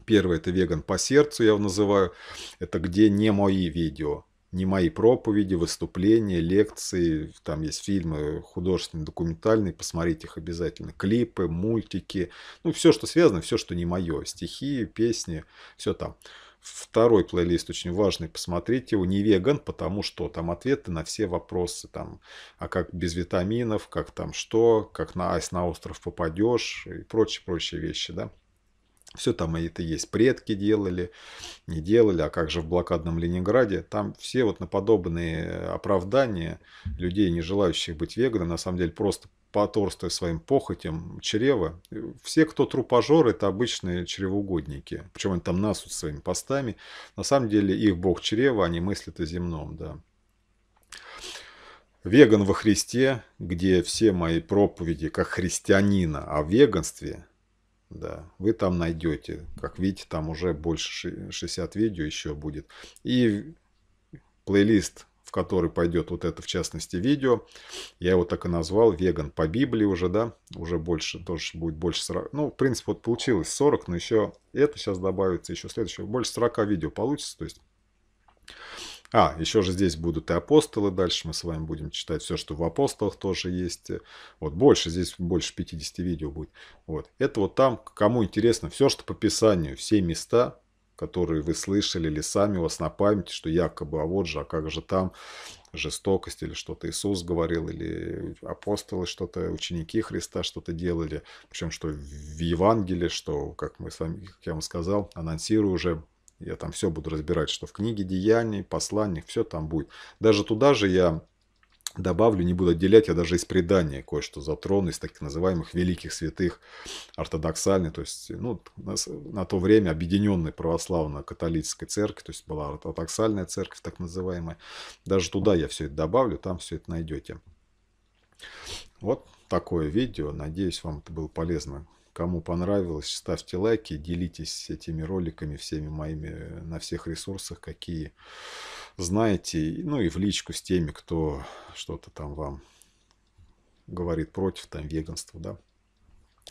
Первый это «Веган по сердцу», я его называю. Это где не мои видео, не мои проповеди, выступления, лекции. Там есть фильмы художественные, документальные, посмотрите их обязательно. Клипы, мультики, ну все, что связано, все, что не мое. Стихи, песни, все там второй плейлист очень важный, посмотрите его, не веган, потому что там ответы на все вопросы, там, а как без витаминов, как там что, как на айс на остров попадешь и прочие-прочие вещи, да. Все там это есть. Предки делали, не делали, а как же в блокадном Ленинграде. Там все вот наподобные оправдания людей, не желающих быть веганом, на самом деле просто потворствуя своим похотям, чрево. Все, кто трупожор, это обычные чревоугодники. Причем они там насут своими постами. На самом деле их бог чрева, они мыслят о земном, да. Веган во Христе, где все мои проповеди как христианина о а веганстве, да, вы там найдете. Как видите, там уже больше 60 видео еще будет. И плейлист который пойдет вот это, в частности, видео. Я его так и назвал, веган по Библии уже, да, уже больше, тоже будет больше 40. Ну, в принципе, вот получилось 40, но еще это сейчас добавится, еще следующее, больше 40 видео получится, то есть... А, еще же здесь будут и апостолы. Дальше мы с вами будем читать все, что в апостолах тоже есть. Вот больше, здесь больше 50 видео будет. Вот. Это вот там, кому интересно, все, что по Писанию, все места, которые вы слышали или сами у вас на памяти, что якобы, а вот же, а как же там жестокость или что-то Иисус говорил, или апостолы что-то, ученики Христа что-то делали. Причем, что в Евангелии, что, как, мы с вами как я вам сказал, анонсирую уже, я там все буду разбирать, что в книге Деяний, посланиях, все там будет. Даже туда же я Добавлю, не буду отделять, я даже из предания кое-что затрону, из так называемых великих святых, ортодоксальной, то есть ну, на, на то время объединенной православно-католической церкви, то есть была ортодоксальная церковь так называемая. Даже туда я все это добавлю, там все это найдете. Вот такое видео. Надеюсь, вам это было полезно. Кому понравилось, ставьте лайки, делитесь этими роликами всеми моими э, на всех ресурсах, какие знаете, ну и в личку с теми, кто что-то там вам говорит против там веганства, да.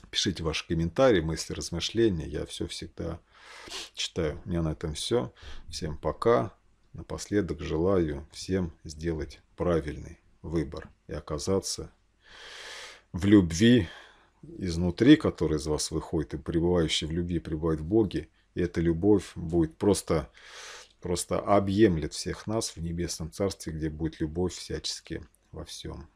Пишите ваши комментарии, мысли, размышления. Я все всегда читаю. У меня на этом все. Всем пока. Напоследок желаю всем сделать правильный выбор и оказаться в любви изнутри, которая из вас выходит, и пребывающий в любви пребывает в Боге. И эта любовь будет просто просто объемлет всех нас в небесном царстве, где будет любовь всячески во всем.